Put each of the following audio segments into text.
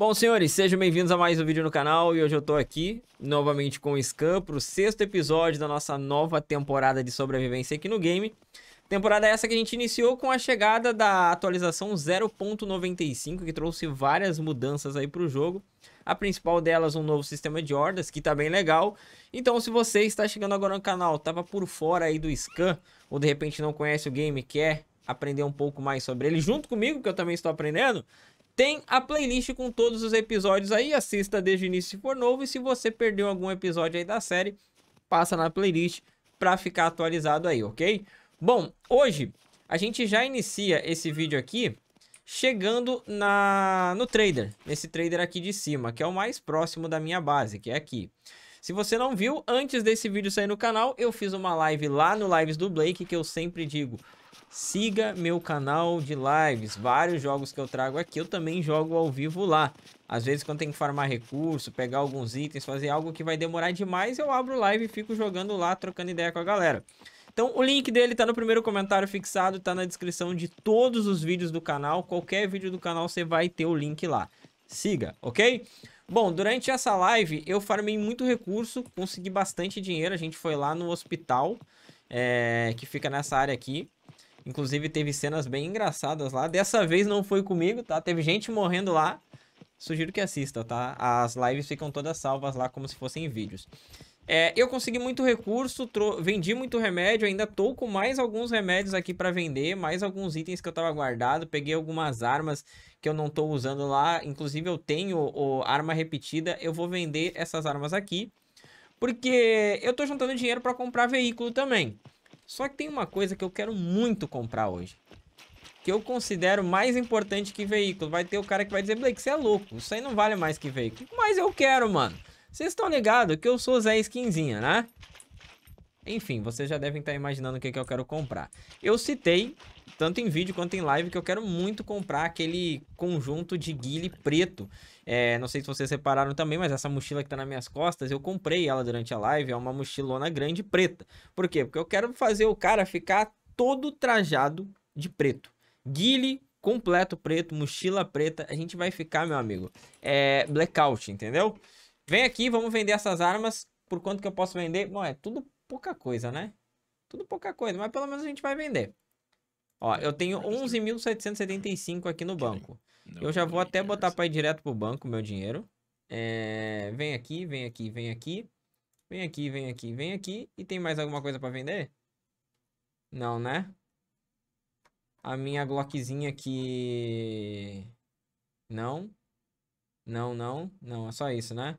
Bom, senhores, sejam bem-vindos a mais um vídeo no canal e hoje eu tô aqui novamente com o Scan pro sexto episódio da nossa nova temporada de sobrevivência aqui no game. Temporada essa que a gente iniciou com a chegada da atualização 0.95, que trouxe várias mudanças aí pro jogo. A principal delas, um novo sistema de hordas, que tá bem legal. Então, se você está chegando agora no canal, tava por fora aí do Scan, ou de repente não conhece o game, quer aprender um pouco mais sobre ele junto comigo, que eu também estou aprendendo, tem a playlist com todos os episódios aí, assista desde o início se for novo. E se você perdeu algum episódio aí da série, passa na playlist para ficar atualizado aí, ok? Bom, hoje a gente já inicia esse vídeo aqui chegando na no trader, nesse trader aqui de cima, que é o mais próximo da minha base, que é aqui. Se você não viu, antes desse vídeo sair no canal, eu fiz uma live lá no Lives do Blake, que eu sempre digo, Siga meu canal de lives, vários jogos que eu trago aqui, eu também jogo ao vivo lá. Às vezes quando tem que farmar recurso, pegar alguns itens, fazer algo que vai demorar demais, eu abro live e fico jogando lá, trocando ideia com a galera. Então o link dele tá no primeiro comentário fixado, tá na descrição de todos os vídeos do canal, qualquer vídeo do canal você vai ter o link lá. Siga, ok? Bom, durante essa live eu farmei muito recurso, consegui bastante dinheiro, a gente foi lá no hospital, é, que fica nessa área aqui. Inclusive teve cenas bem engraçadas lá. Dessa vez não foi comigo, tá? Teve gente morrendo lá. Sugiro que assista, tá? As lives ficam todas salvas lá como se fossem vídeos. É, eu consegui muito recurso, vendi muito remédio, ainda tô com mais alguns remédios aqui para vender, mais alguns itens que eu tava guardado, peguei algumas armas que eu não tô usando lá, inclusive eu tenho o, arma repetida, eu vou vender essas armas aqui, porque eu tô juntando dinheiro para comprar veículo também. Só que tem uma coisa que eu quero muito comprar hoje. Que eu considero mais importante que veículo. Vai ter o cara que vai dizer, Blake, você é louco. Isso aí não vale mais que veículo. Mas eu quero, mano. Vocês estão ligados que eu sou Zé Skinzinha, né? Enfim, vocês já devem estar tá imaginando o que, que eu quero comprar. Eu citei tanto em vídeo quanto em live, que eu quero muito comprar aquele conjunto de guile preto. É, não sei se vocês repararam também, mas essa mochila que tá nas minhas costas, eu comprei ela durante a live, é uma mochilona grande preta. Por quê? Porque eu quero fazer o cara ficar todo trajado de preto. Guile completo preto, mochila preta, a gente vai ficar, meu amigo, é blackout, entendeu? Vem aqui, vamos vender essas armas, por quanto que eu posso vender? Bom, é tudo pouca coisa, né? Tudo pouca coisa, mas pelo menos a gente vai vender. Ó, eu tenho 11.775 aqui no banco. Eu já vou até botar para ir direto pro banco meu dinheiro. É... Vem aqui, vem aqui, vem aqui. Vem aqui, vem aqui, vem aqui. E tem mais alguma coisa para vender? Não, né? A minha Glockzinha aqui... Não. Não, não. Não, é só isso, né?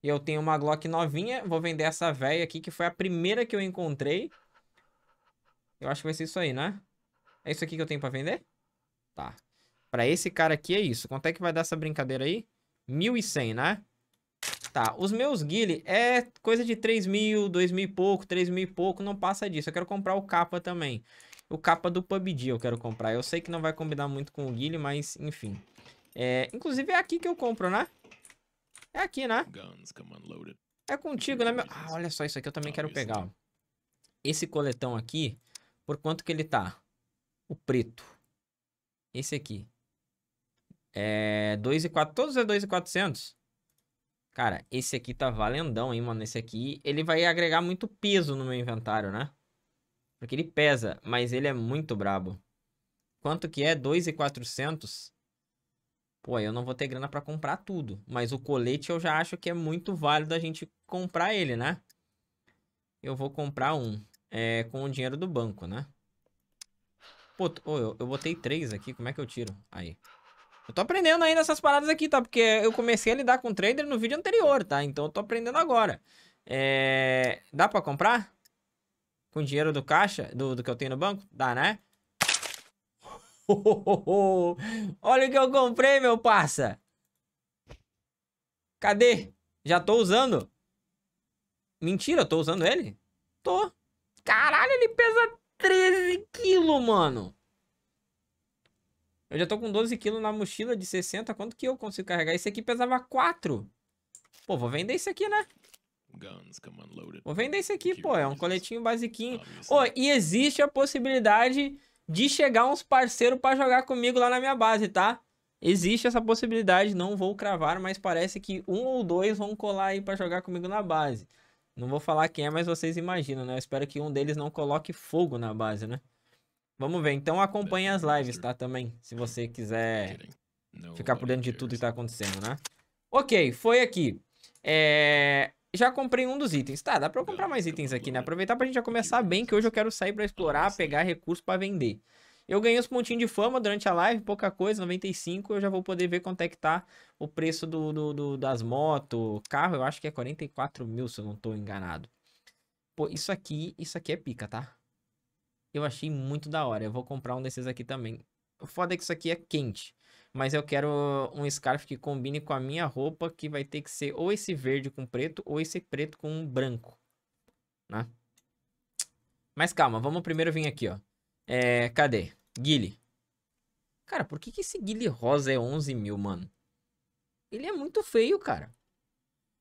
eu tenho uma Glock novinha. Vou vender essa velha aqui, que foi a primeira que eu encontrei. Eu acho que vai ser isso aí, né? É isso aqui que eu tenho pra vender? Tá. Pra esse cara aqui é isso. Quanto é que vai dar essa brincadeira aí? 1.100, né? Tá, os meus guile é coisa de 3 mil, 2 mil e pouco, 3 mil e pouco, não passa disso. Eu quero comprar o capa também. O capa do PUBG eu quero comprar. Eu sei que não vai combinar muito com o guile, mas enfim. É, inclusive é aqui que eu compro, né? É aqui, né? É contigo, né, meu? Ah, olha só, isso aqui eu também quero pegar, ó. Esse coletão aqui, por quanto que ele tá? o preto. Esse aqui. É 2 e 4, todos é 2 e 400. Cara, esse aqui tá valendão, hein, mano? Esse aqui, ele vai agregar muito peso no meu inventário, né? Porque ele pesa, mas ele é muito brabo. Quanto que é? 2,400? Pô, eu não vou ter grana para comprar tudo. Mas o colete eu já acho que é muito válido a gente comprar ele, né? Eu vou comprar um é, com o dinheiro do banco, né? Pô, oh, eu, eu botei três aqui, como é que eu tiro? Aí. Eu tô aprendendo ainda essas paradas aqui, tá? Porque eu comecei a lidar com trader no vídeo anterior, tá? Então eu tô aprendendo agora. É... Dá pra comprar? Com dinheiro do caixa, do, do que eu tenho no banco? Dá, né? Olha o que eu comprei, meu parça. Cadê? Já tô usando. Mentira, eu tô usando ele? Tô. Caralho, ele pesa 13 quilos, mano. Eu já tô com 12 quilos na mochila de 60. Quanto que eu consigo carregar? Esse aqui pesava 4. Pô, vou vender esse aqui, né? Vou vender esse aqui, pô. É um coletinho basiquinho. Oh, e existe a possibilidade de chegar uns parceiros para jogar comigo lá na minha base, tá? Existe essa possibilidade, não vou cravar, mas parece que um ou dois vão colar aí para jogar comigo na base. Não vou falar quem é, mas vocês imaginam, né? Eu espero que um deles não coloque fogo na base, né? Vamos ver. Então acompanhe as lives, tá? Também, se você quiser ficar por dentro de tudo que tá acontecendo, né? Ok, foi aqui. É... Já comprei um dos itens. Tá, dá pra eu comprar mais itens aqui, né? Aproveitar pra gente já começar bem, que hoje eu quero sair pra explorar, pegar recurso pra vender. Eu ganhei uns pontinhos de fama durante a live, pouca coisa, 95. Eu já vou poder ver quanto é que tá o preço do, do, do das motos, carro. Eu acho que é 44 mil, se eu não tô enganado. Pô, isso aqui, isso aqui é pica, tá? Eu achei muito da hora. Eu vou comprar um desses aqui também. O foda é que isso aqui é quente. Mas eu quero um scarf que combine com a minha roupa, que vai ter que ser ou esse verde com preto, ou esse preto com um branco. Né? Mas calma, vamos primeiro vir aqui, ó. É, cadê? Guile. Cara, por que, que esse Guile Rosa é 11 mil, mano? Ele é muito feio, cara.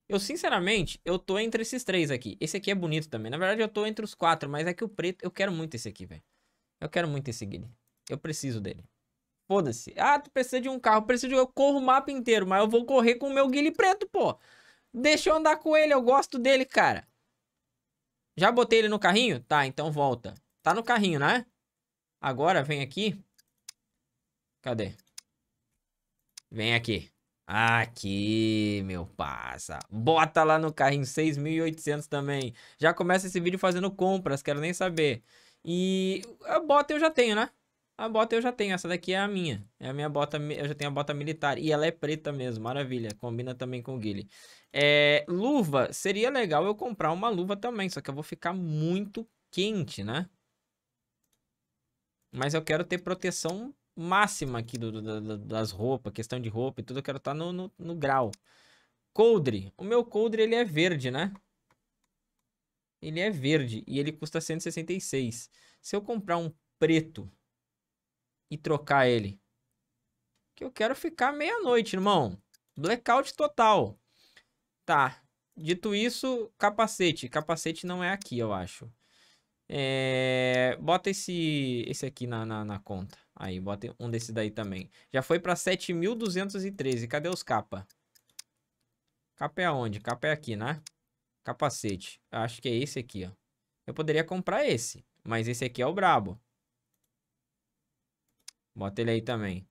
Eu, sinceramente, eu tô entre esses três aqui. Esse aqui é bonito também. Na verdade, eu tô entre os quatro, mas é que o preto... Eu quero muito esse aqui, velho. Eu quero muito esse Guile. Eu preciso dele. Foda-se. Ah, tu precisa de um carro. Preciso de... Eu corro o mapa inteiro, mas eu vou correr com o meu Guile preto, pô. Deixa eu andar com ele. Eu gosto dele, cara. Já botei ele no carrinho? Tá, então volta. Tá no carrinho, né? Agora vem aqui. Cadê? Vem aqui. Aqui, meu passa. Bota lá no carrinho 6.800 também. Já começa esse vídeo fazendo compras, quero nem saber. E a bota eu já tenho, né? A bota eu já tenho, essa daqui é a minha. É a minha bota, eu já tenho a bota militar. E ela é preta mesmo, maravilha. Combina também com o Guile. É, luva, seria legal eu comprar uma luva também, só que eu vou ficar muito quente, né? Mas eu quero ter proteção máxima aqui do, do, do, das roupas, questão de roupa e tudo, eu quero estar tá no, no, no, grau. Coldre. O meu coldre, ele é verde, né? Ele é verde e ele custa 166. Se eu comprar um preto e trocar ele, que eu quero ficar meia-noite, irmão. Blackout total. Tá. Dito isso, capacete. Capacete não é aqui, eu acho. É, bota esse, esse aqui na, na, na, conta. Aí, bota um desses daí também. Já foi pra 7.213. Cadê os capa? Capa é aonde? Capa é aqui, né? Capacete. Acho que é esse aqui, ó. Eu poderia comprar esse. Mas esse aqui é o brabo. Bota ele aí também.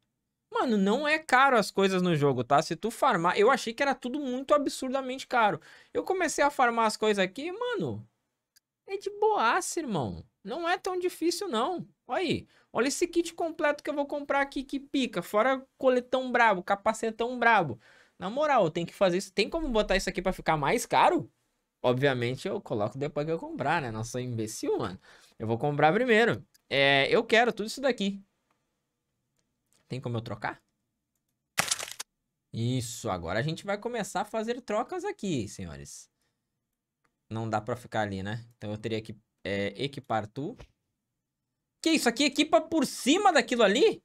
Mano, não é caro as coisas no jogo, tá? Se tu farmar... Eu achei que era tudo muito absurdamente caro. Eu comecei a farmar as coisas aqui, mano... É de boaça, irmão. Não é tão difícil, não. Olha aí. Olha esse kit completo que eu vou comprar aqui que pica. Fora coletão brabo, capacetão brabo. Na moral, tem que fazer isso. Tem como botar isso aqui para ficar mais caro? Obviamente eu coloco depois que eu comprar, né? Nossa, imbecil, mano. Eu vou comprar primeiro. É, eu quero tudo isso daqui. Tem como eu trocar? Isso, agora a gente vai começar a fazer trocas aqui, senhores não dá pra ficar ali, né? Então eu teria que é, equipar tu. Que isso aqui equipa por cima daquilo ali?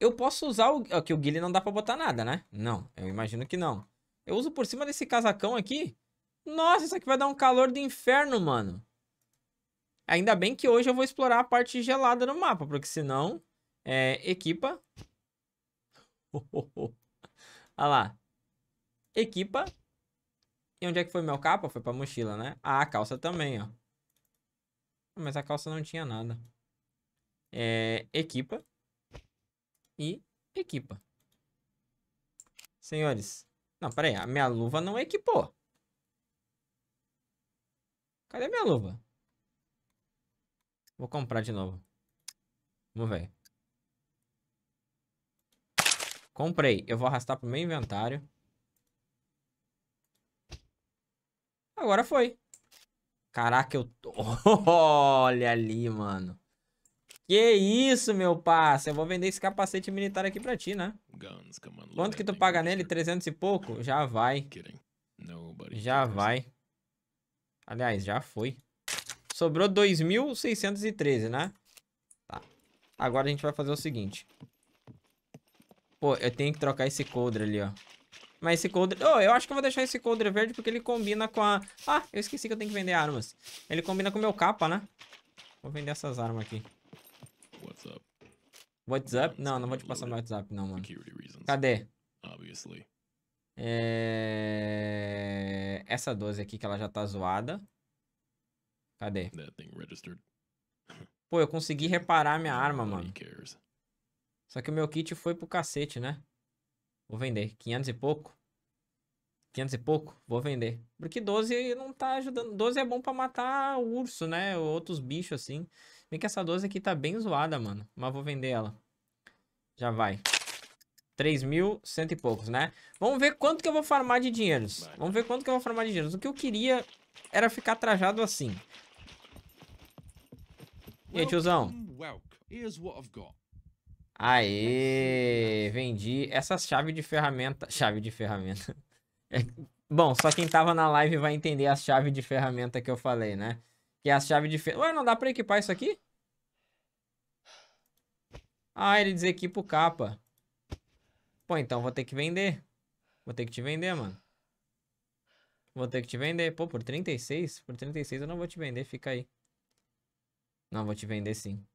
Eu posso usar o... Aqui o Guile não dá pra botar nada, né? Não, eu imagino que não. Eu uso por cima desse casacão aqui. Nossa, isso aqui vai dar um calor do inferno, mano. Ainda bem que hoje eu vou explorar a parte gelada no mapa, porque senão... É, equipa. Olha lá. Equipa. E onde é que foi meu capa? Foi pra mochila, né? Ah, a calça também, ó. Mas a calça não tinha nada. É, equipa. E equipa. Senhores. Não, peraí. A minha luva não equipou. Cadê minha luva? Vou comprar de novo. Vamos ver. Comprei. Eu vou arrastar pro meu inventário. Agora foi. Caraca, eu... Olha ali, mano. Que isso, meu parça. Eu vou vender esse capacete militar aqui pra ti, né? Quanto que tu paga nele? 300 e pouco? Já vai. Já vai. Aliás, já foi. Sobrou 2.613, né? Tá. Agora a gente vai fazer o seguinte. Pô, eu tenho que trocar esse coldre ali, ó. Mas esse coldre... Oh, eu acho que eu vou deixar esse coldre verde porque ele combina com a... Ah, eu esqueci que eu tenho que vender armas. Ele combina com o meu capa, né? Vou vender essas armas aqui. What's up? WhatsApp? Não, não vou te passar no WhatsApp, não, mano. Cadê? É... Essa 12 aqui que ela já tá zoada. Cadê? Pô, eu consegui reparar minha arma, mano. Só que o meu kit foi pro cacete, né? Vou vender. 500 e pouco. 500 e pouco, vou vender. Porque 12 não tá ajudando. 12 é bom para matar urso, né? Ou outros bichos assim. Bem que essa 12 aqui tá bem zoada, mano. Mas vou vender ela. Já vai. 3.100 mil, cento e poucos, né? Vamos ver quanto que eu vou farmar de dinheiros. Vamos ver quanto que eu vou farmar de dinheiros. O que eu queria era ficar trajado assim. E aí, tiozão? Welcome, welcome. Aê, vendi essa chave de ferramenta. Chave de ferramenta. É, bom, só quem tava na live vai entender a chave de ferramenta que eu falei, né? Que é a chave de ferramenta. Ué, não dá pra equipar isso aqui? Ah, ele desequipa o capa. Pô, então vou ter que vender. Vou ter que te vender, mano. Vou ter que te vender. Pô, por 36? Por 36 eu não vou te vender, fica aí. Não, vou te vender sim.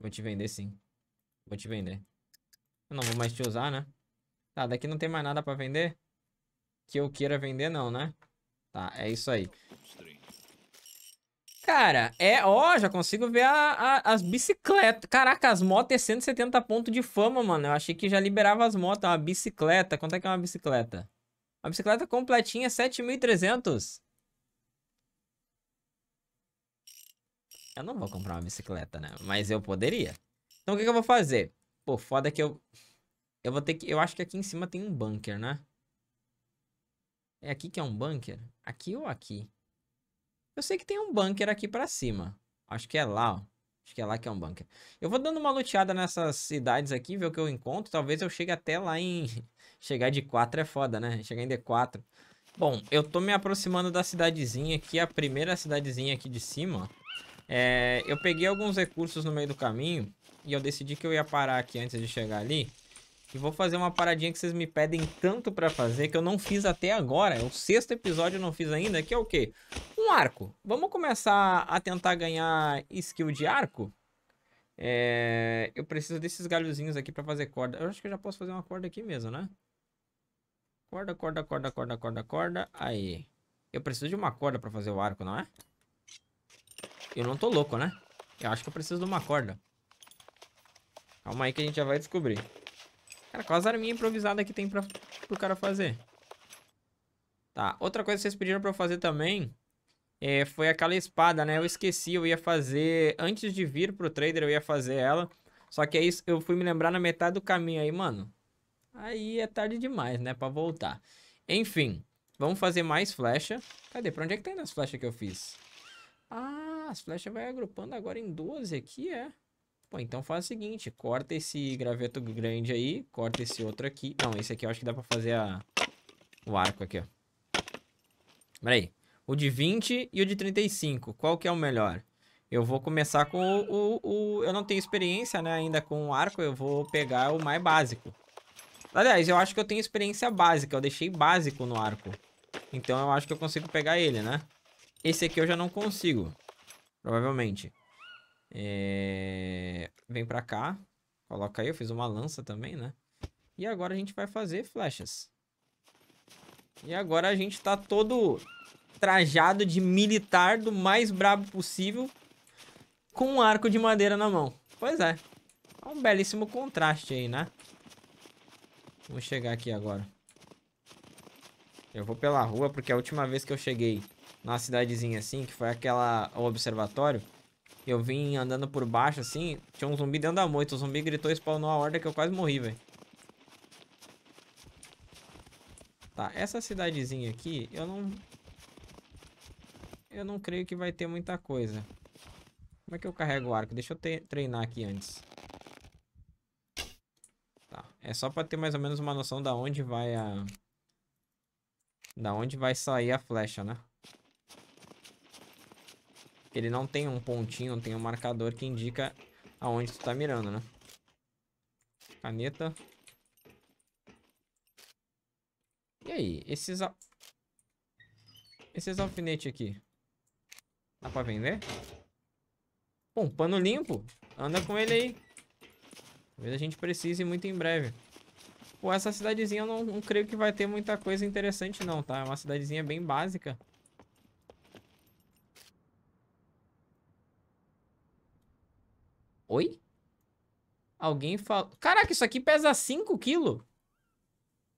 Vou te vender sim. Vou te vender. Eu não vou mais te usar, né? Tá, daqui não tem mais nada pra vender? Que eu queira vender não, né? Tá, é isso aí. Cara, é... Ó, já consigo ver a, a, as bicicletas. Caraca, as motos é 170 pontos de fama, mano. Eu achei que já liberava as motos. É uma bicicleta. Quanto é que é uma bicicleta? Uma bicicleta completinha, 7.300. Eu não vou comprar uma bicicleta, né? Mas eu poderia. Então o que, que eu vou fazer? Pô, foda que eu... Eu vou ter que... Eu acho que aqui em cima tem um bunker, né? É aqui que é um bunker? Aqui ou aqui? Eu sei que tem um bunker aqui pra cima. Acho que é lá, ó. Acho que é lá que é um bunker. Eu vou dando uma luteada nessas cidades aqui, ver o que eu encontro. Talvez eu chegue até lá em... Chegar de 4 é foda, né? Chegar em D4. Bom, eu tô me aproximando da cidadezinha aqui, a primeira cidadezinha aqui de cima. É... eu peguei alguns recursos no meio do caminho. E eu decidi que eu ia parar aqui antes de chegar ali. E vou fazer uma paradinha que vocês me pedem tanto pra fazer, que eu não fiz até agora. É o sexto episódio eu não fiz ainda, que é o quê? Um arco. Vamos começar a tentar ganhar skill de arco? É... Eu preciso desses galhozinhos aqui pra fazer corda. Eu acho que eu já posso fazer uma corda aqui mesmo, né? Corda, corda, corda, corda, corda, corda. Aí. Eu preciso de uma corda pra fazer o arco, não é? Eu não tô louco, né? Eu acho que eu preciso de uma corda. Calma aí que a gente já vai descobrir. Cara, quais arminhas improvisadas que tem pra, pro cara fazer? Tá, outra coisa que vocês pediram pra eu fazer também é, foi aquela espada, né? Eu esqueci, eu ia fazer... Antes de vir pro trader, eu ia fazer ela. Só que aí eu fui me lembrar na metade do caminho aí, mano. Aí é tarde demais, né? Pra voltar. Enfim, vamos fazer mais flecha. Cadê? Pra onde é que tá indo as flechas que eu fiz? Ah, as flechas vai agrupando agora em 12 aqui, é? Pô, então faz o seguinte, corta esse graveto grande aí, corta esse outro aqui. Não, esse aqui eu acho que dá pra fazer a... o arco aqui, ó. Peraí. aí. O de 20 e o de 35, qual que é o melhor? Eu vou começar com o, o, o... Eu não tenho experiência né, ainda com o arco, eu vou pegar o mais básico. Aliás, eu acho que eu tenho experiência básica, eu deixei básico no arco. Então eu acho que eu consigo pegar ele, né? Esse aqui eu já não consigo, provavelmente. É... Vem pra cá. Coloca aí, eu fiz uma lança também, né? E agora a gente vai fazer flechas. E agora a gente tá todo trajado de militar do mais brabo possível com um arco de madeira na mão. Pois é. É um belíssimo contraste aí, né? Vamos chegar aqui agora. Eu vou pela rua porque a última vez que eu cheguei na cidadezinha assim, que foi aquela o observatório, eu vim andando por baixo, assim, tinha um zumbi dentro da moita. O zumbi gritou e spawnou a horda que eu quase morri, velho. Tá, essa cidadezinha aqui, eu não... Eu não creio que vai ter muita coisa. Como é que eu carrego o arco? Deixa eu treinar aqui antes. Tá, é só pra ter mais ou menos uma noção da onde vai a... Da onde vai sair a flecha, né? Ele não tem um pontinho, não tem um marcador que indica aonde tu tá mirando, né? Caneta. E aí, esses... Esses alfinetes aqui. Dá pra vender? Bom, um pano limpo. Anda com ele aí. Talvez a gente precise muito em breve. Pô, essa cidadezinha eu não, não creio que vai ter muita coisa interessante não, tá? É uma cidadezinha bem básica. Oi? Alguém falou... Caraca, isso aqui pesa 5 quilos.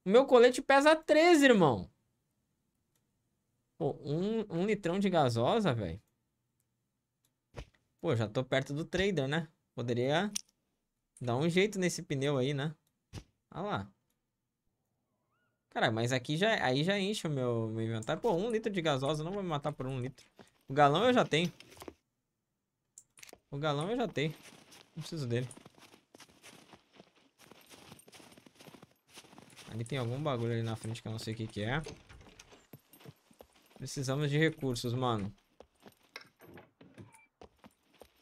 O meu colete pesa 13, irmão. Pô, um, um litrão de gasosa, velho. Pô, já tô perto do trader, né? Poderia dar um jeito nesse pneu aí, né? Olha lá. Cara, mas aqui já, aí já enche o meu, meu inventário. Pô, um litro de gasosa não vai me matar por um litro. O galão eu já tenho. O galão eu já tenho. Não preciso dele. Ali tem algum bagulho ali na frente que eu não sei o que, que é. Precisamos de recursos, mano.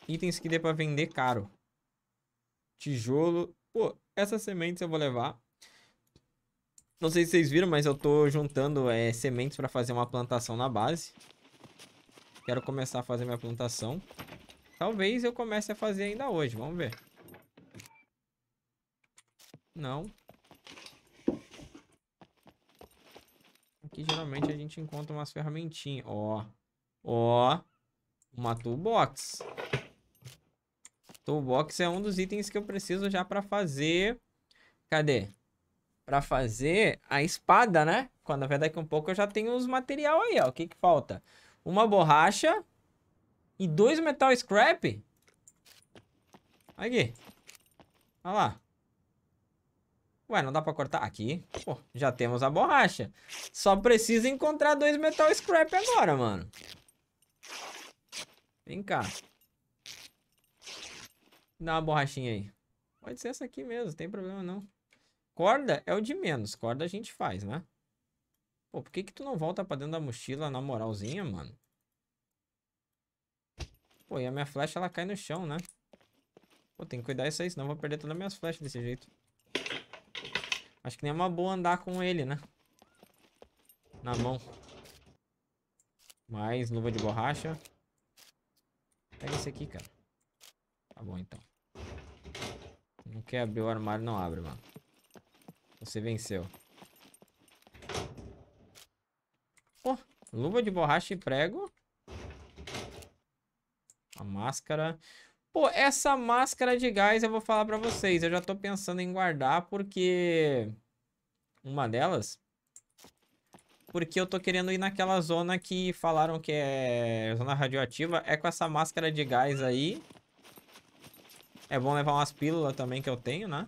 Itens que dê pra vender caro. Tijolo. Pô, essas sementes eu vou levar. Não sei se vocês viram, mas eu tô juntando é, sementes pra fazer uma plantação na base. Quero começar a fazer minha plantação. Talvez eu comece a fazer ainda hoje, vamos ver. Não. Aqui geralmente a gente encontra umas ferramentinhas. Ó, ó, uma toolbox. Toolbox é um dos itens que eu preciso já para fazer... Cadê? Para fazer a espada, né? Quando na daqui um pouco eu já tenho os material aí, ó. O que que falta? Uma borracha, e dois metal scrap? Aqui. Olha lá. Ué, não dá pra cortar? Aqui. Pô, já temos a borracha. Só precisa encontrar dois metal scrap agora, mano. Vem cá. Dá uma borrachinha aí. Pode ser essa aqui mesmo, tem problema não. Corda é o de menos. Corda a gente faz, né? Pô, por que que tu não volta pra dentro da mochila na moralzinha, mano? Pô, e a minha flecha ela cai no chão, né? Pô, tem que cuidar isso aí, senão eu vou perder todas as minhas flechas desse jeito. Acho que nem é uma boa andar com ele, né? Na mão. Mais luva de borracha. Pega esse aqui, cara. Tá bom, então. Não quer abrir o armário, não abre, mano. Você venceu. Pô, luva de borracha e prego máscara. Pô, essa máscara de gás eu vou falar pra vocês. Eu já tô pensando em guardar porque... Uma delas... Porque eu tô querendo ir naquela zona que falaram que é zona radioativa. É com essa máscara de gás aí. É bom levar umas pílulas também que eu tenho, né?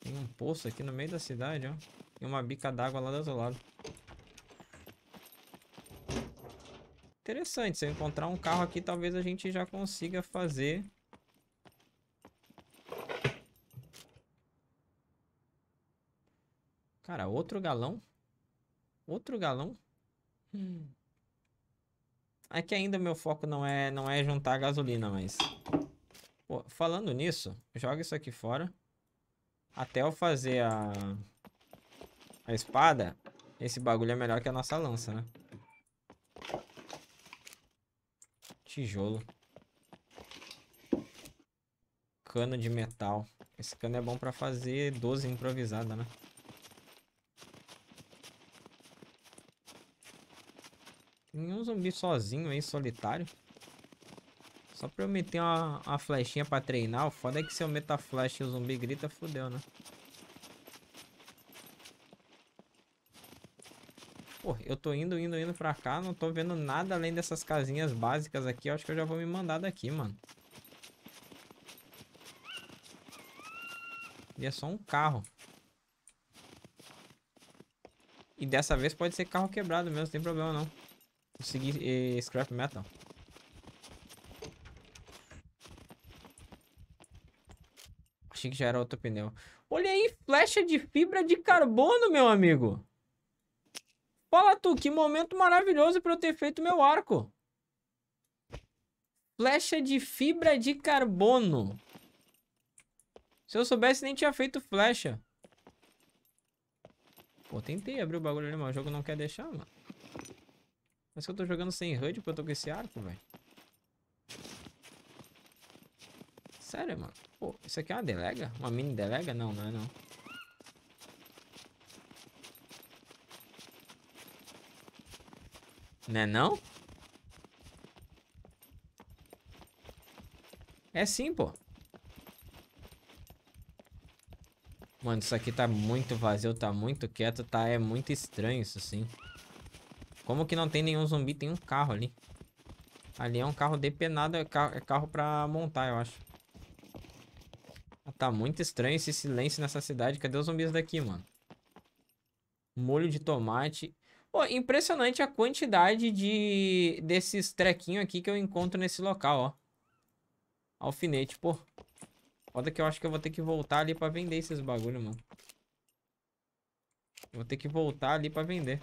Tem um poço aqui no meio da cidade, ó. E uma bica d'água lá do outro lado. Interessante, se eu encontrar um carro aqui, talvez a gente já consiga fazer... Cara, outro galão? Outro galão? Hum. É que ainda meu foco não é, não é juntar gasolina, mas... Pô, falando nisso, joga isso aqui fora. Até eu fazer a... A espada, esse bagulho é melhor que a nossa lança, né? Tijolo. cano de metal. Esse cano é bom pra fazer 12 improvisada, né? Nenhum zumbi sozinho aí, solitário. Só pra eu meter uma, uma flechinha pra treinar. O foda é que se eu meto a flecha e o zumbi grita, fodeu, né? Pô, eu tô indo, indo, indo pra cá, não tô vendo nada além dessas casinhas básicas aqui. Eu acho que eu já vou me mandar daqui, mano. E é só um carro. E dessa vez pode ser carro quebrado mesmo, não tem problema não. Consegui eh, scrap metal. Achei que já era outro pneu. Olha aí, flecha de fibra de carbono, meu amigo. Fala tu, que momento maravilhoso para eu ter feito meu arco. Flecha de fibra de carbono. Se eu soubesse, nem tinha feito flecha. Pô, tentei abrir o bagulho ali, mas o jogo não quer deixar, mano. Mas que eu tô jogando sem HUD porque eu tô com esse arco, velho. Sério, mano. Pô, isso aqui é uma delega? Uma mini delega? Não, não é não. Né não? É sim, pô. Mano, isso aqui tá muito vazio, tá muito quieto, tá... É muito estranho isso, sim. Como que não tem nenhum zumbi? Tem um carro ali. Ali é um carro depenado, é carro, é carro pra montar, eu acho. Ah, tá muito estranho esse silêncio nessa cidade. Cadê os zumbis daqui, mano? Molho de tomate Pô, impressionante a quantidade de desses trequinhos aqui que eu encontro nesse local, ó. Alfinete, pô. Foda que eu acho que eu vou ter que voltar ali pra vender esses bagulho, mano. vou ter que voltar ali pra vender.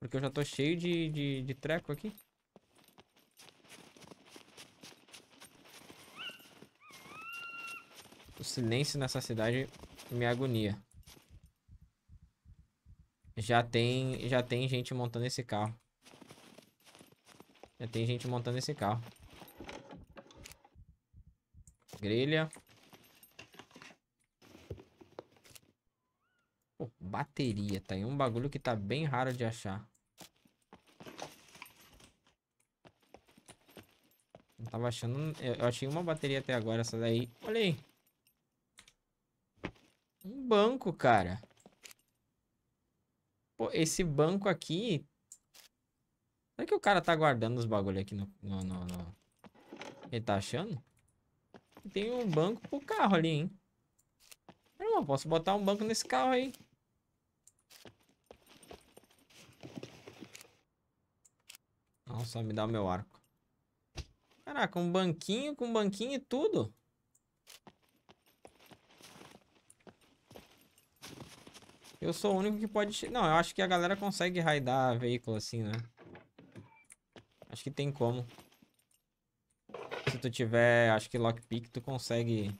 Porque eu já tô cheio de, de, de treco aqui. O silêncio nessa cidade me agonia. Já tem, já tem gente montando esse carro. Já tem gente montando esse carro. Grelha. Pô, bateria. Tá aí um bagulho que tá bem raro de achar. Não tava achando... Eu achei uma bateria até agora, essa daí. Olha aí. Um banco, cara. Pô, esse banco aqui... Será é que o cara tá guardando os bagulho aqui no, no, no, no... Ele tá achando? Tem um banco pro carro ali, hein? Não, posso botar um banco nesse carro aí. Nossa, me dá o meu arco. Caraca, um banquinho com um banquinho e tudo. Eu sou o único que pode... Não, eu acho que a galera consegue raidar veículo assim, né? Acho que tem como. Se tu tiver, acho que lockpick, tu consegue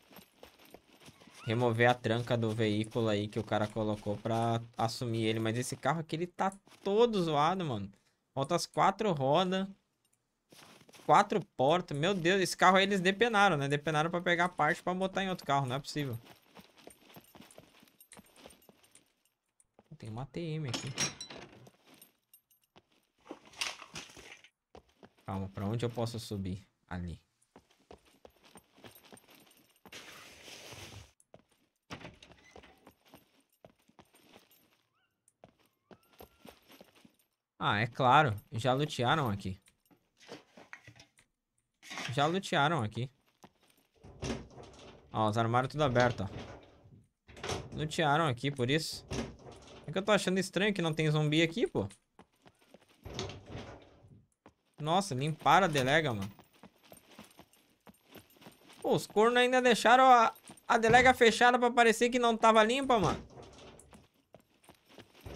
remover a tranca do veículo aí que o cara colocou pra assumir ele. Mas esse carro aqui, ele tá todo zoado, mano. Faltam as quatro rodas. Quatro portas. Meu Deus, esse carro aí eles depenaram, né? Depenaram pra pegar parte pra botar em outro carro. Não é possível. tem uma TM aqui. Calma, pra onde eu posso subir? Ali. Ah, é claro. Já lutearam aqui. Já lutearam aqui. Ó, os armários tudo aberto, ó. Lutearam aqui, por isso. É que eu tô achando estranho que não tem zumbi aqui, pô. Nossa, limparam a delega, mano. Pô, os cornos ainda deixaram a, a delega fechada pra parecer que não tava limpa, mano.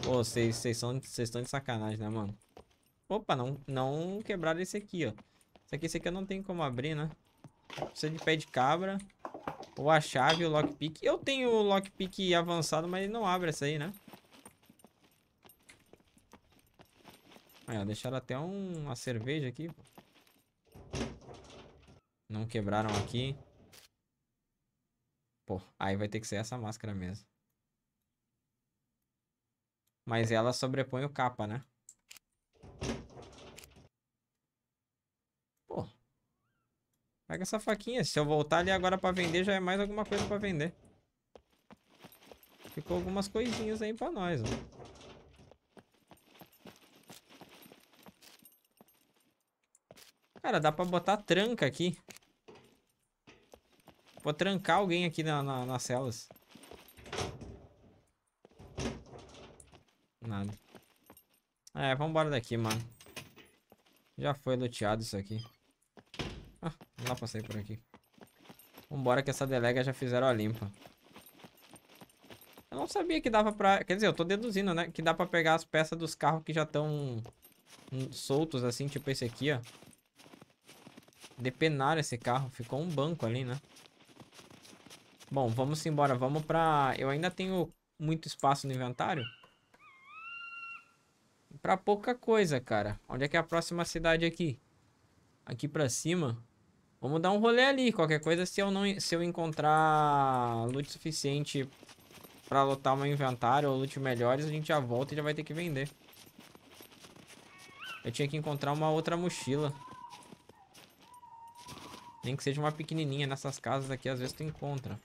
Pô, vocês estão de sacanagem, né, mano? Opa, não, não quebraram esse aqui, ó. Esse aqui, esse aqui eu não tenho como abrir, né? Precisa de pé de cabra. Ou a chave, o lockpick. Eu tenho o lockpick avançado, mas ele não abre essa aí, né? Aí, é, ó, deixaram até um, uma cerveja aqui. Não quebraram aqui. Pô, aí vai ter que ser essa máscara mesmo. Mas ela sobrepõe o capa, né? Pô. Pega essa faquinha. Se eu voltar ali agora pra vender, já é mais alguma coisa pra vender. Ficou algumas coisinhas aí pra nós, ó. Cara, dá pra botar tranca aqui. Vou trancar alguém aqui na, na, nas celas. Nada. É, vambora daqui, mano. Já foi loteado isso aqui. Ah, não dá pra sair por aqui. Vambora que essa delega já fizeram a limpa. Eu não sabia que dava pra... Quer dizer, eu tô deduzindo, né? Que dá pra pegar as peças dos carros que já estão soltos, assim. Tipo esse aqui, ó. Depenaram esse carro. Ficou um banco ali, né? Bom, vamos embora. Vamos pra... Eu ainda tenho muito espaço no inventário? Pra pouca coisa, cara. Onde é que é a próxima cidade aqui? Aqui pra cima. Vamos dar um rolê ali. Qualquer coisa, se eu, não, se eu encontrar loot suficiente pra lotar meu inventário ou loot melhores, a gente já volta e já vai ter que vender. Eu tinha que encontrar uma outra mochila. Nem que seja uma pequenininha. Nessas casas aqui, às vezes, tu encontra.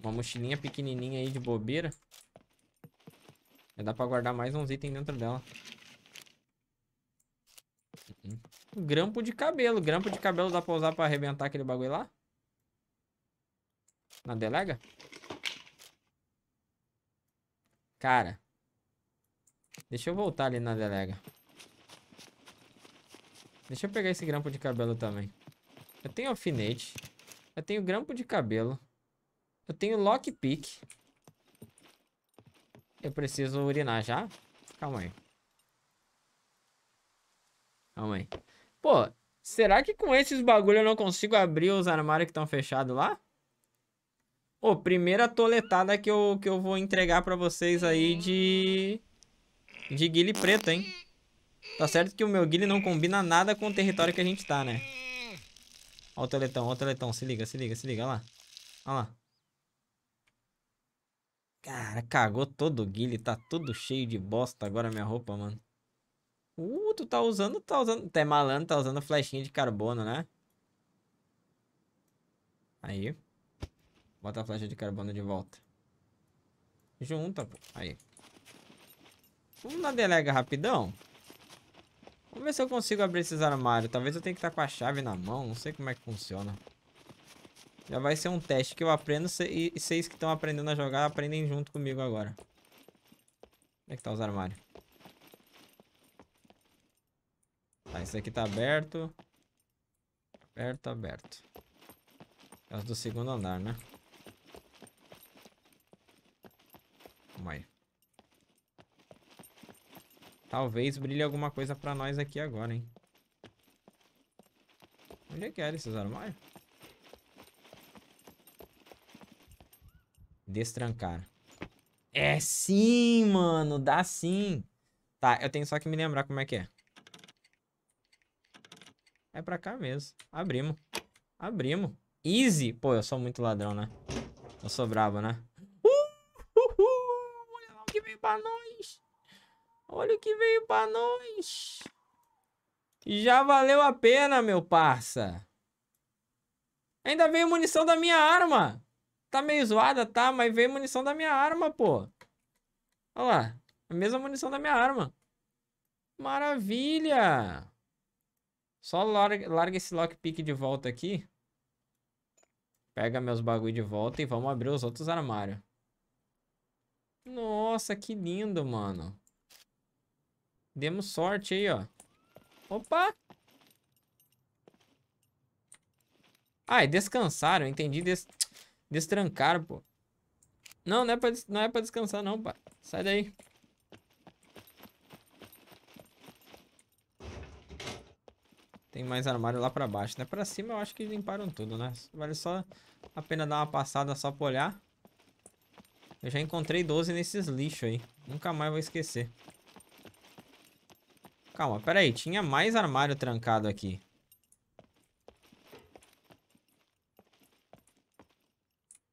Uma mochilinha pequenininha aí de bobeira. Já dá pra guardar mais uns itens dentro dela. Um uhum. grampo de cabelo. Grampo de cabelo dá pra usar pra arrebentar aquele bagulho lá? Na delega? Cara. Deixa eu voltar ali na delega. Deixa eu pegar esse grampo de cabelo também. Eu tenho alfinete. Eu tenho grampo de cabelo. Eu tenho lockpick. Eu preciso urinar já? Calma aí. Calma aí. Pô, será que com esses bagulho eu não consigo abrir os armários que estão fechados lá? Pô, primeira toletada que eu, que eu vou entregar pra vocês aí de... De guile preta, hein? Tá certo que o meu guile não combina nada com o território que a gente tá, né? Ó o teletão, ó o teletão. Se liga, se liga, se liga. Olha lá. Olha lá. Cara, cagou todo o guile. Tá tudo cheio de bosta agora minha roupa, mano. Uh, tu tá usando, tá usando... Tá malandro, tá usando flechinha de carbono, né? Aí. Bota a flecha de carbono de volta. Junta, pô. Aí. Vamos na delega rapidão. Vamos ver se eu consigo abrir esses armários. Talvez eu tenha que estar tá com a chave na mão. Não sei como é que funciona. Já vai ser um teste que eu aprendo e vocês que estão aprendendo a jogar aprendem junto comigo agora. Onde é que tá os armários? Tá, esse aqui tá aberto. Aberto, aberto. É os do segundo andar, né? Vamos aí. Talvez brilhe alguma coisa pra nós aqui agora, hein? Onde é que era esses armários? Destrancar. É sim, mano. Dá sim. Tá, eu tenho só que me lembrar como é que é. É pra cá mesmo. Abrimos. Abrimos. Easy. Pô, eu sou muito ladrão, né? Eu sou brabo, né? Uh, uhul! Olha lá o que veio pra nós. Olha o que veio pra nós. Já valeu a pena, meu parça. Ainda veio munição da minha arma. Tá meio zoada, tá? Mas veio munição da minha arma, pô. Olha lá. A mesma munição da minha arma. Maravilha! Só larga, larga esse lockpick de volta aqui. Pega meus bagulho de volta e vamos abrir os outros armários. Nossa, que lindo, mano. Demos sorte aí, ó. Opa! Ah, e descansaram, entendi. Des... Destrancaram, pô. Não, não é, pra des... não é pra descansar não, pá. Sai daí. Tem mais armário lá pra baixo, né? Pra cima eu acho que limparam tudo, né? Vale só a pena dar uma passada só pra olhar. Eu já encontrei 12 nesses lixos aí. Nunca mais vou esquecer. Calma, pera aí. Tinha mais armário trancado aqui.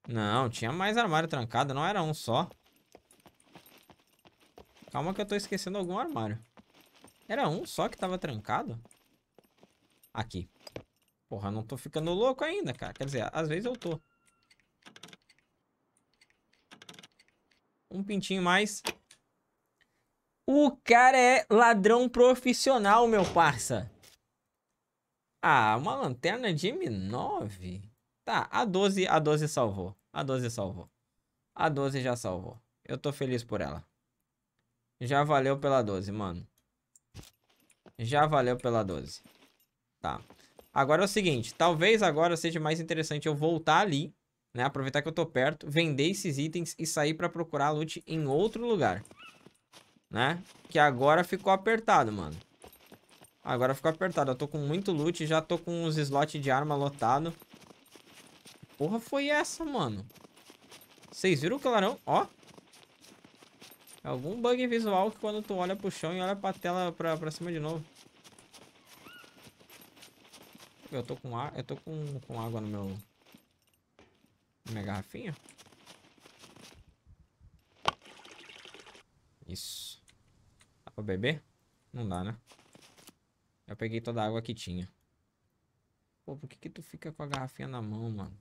Não, tinha mais armário trancado. Não era um só. Calma que eu tô esquecendo algum armário. Era um só que tava trancado? Aqui. Porra, não tô ficando louco ainda, cara. Quer dizer, às vezes eu tô. Um pintinho mais. O cara é ladrão profissional, meu parça. Ah, uma lanterna de M9. Tá, a 12, a 12 salvou. A 12 salvou. A 12 já salvou. Eu tô feliz por ela. Já valeu pela 12, mano. Já valeu pela 12. Tá. Agora é o seguinte, talvez agora seja mais interessante eu voltar ali, né? Aproveitar que eu tô perto, vender esses itens e sair pra procurar loot em outro lugar né? Que agora ficou apertado, mano. Agora ficou apertado. Eu tô com muito loot, já tô com os slots de arma lotado. Porra, foi essa, mano? Vocês viram o clarão? Ó. É algum bug visual que quando tu olha pro chão e olha pra tela pra, pra cima de novo. Eu tô com ar, eu tô com, com água no meu na minha garrafinha. Isso pra beber? Não dá, né? Eu peguei toda a água que tinha. Pô, por que que tu fica com a garrafinha na mão, mano?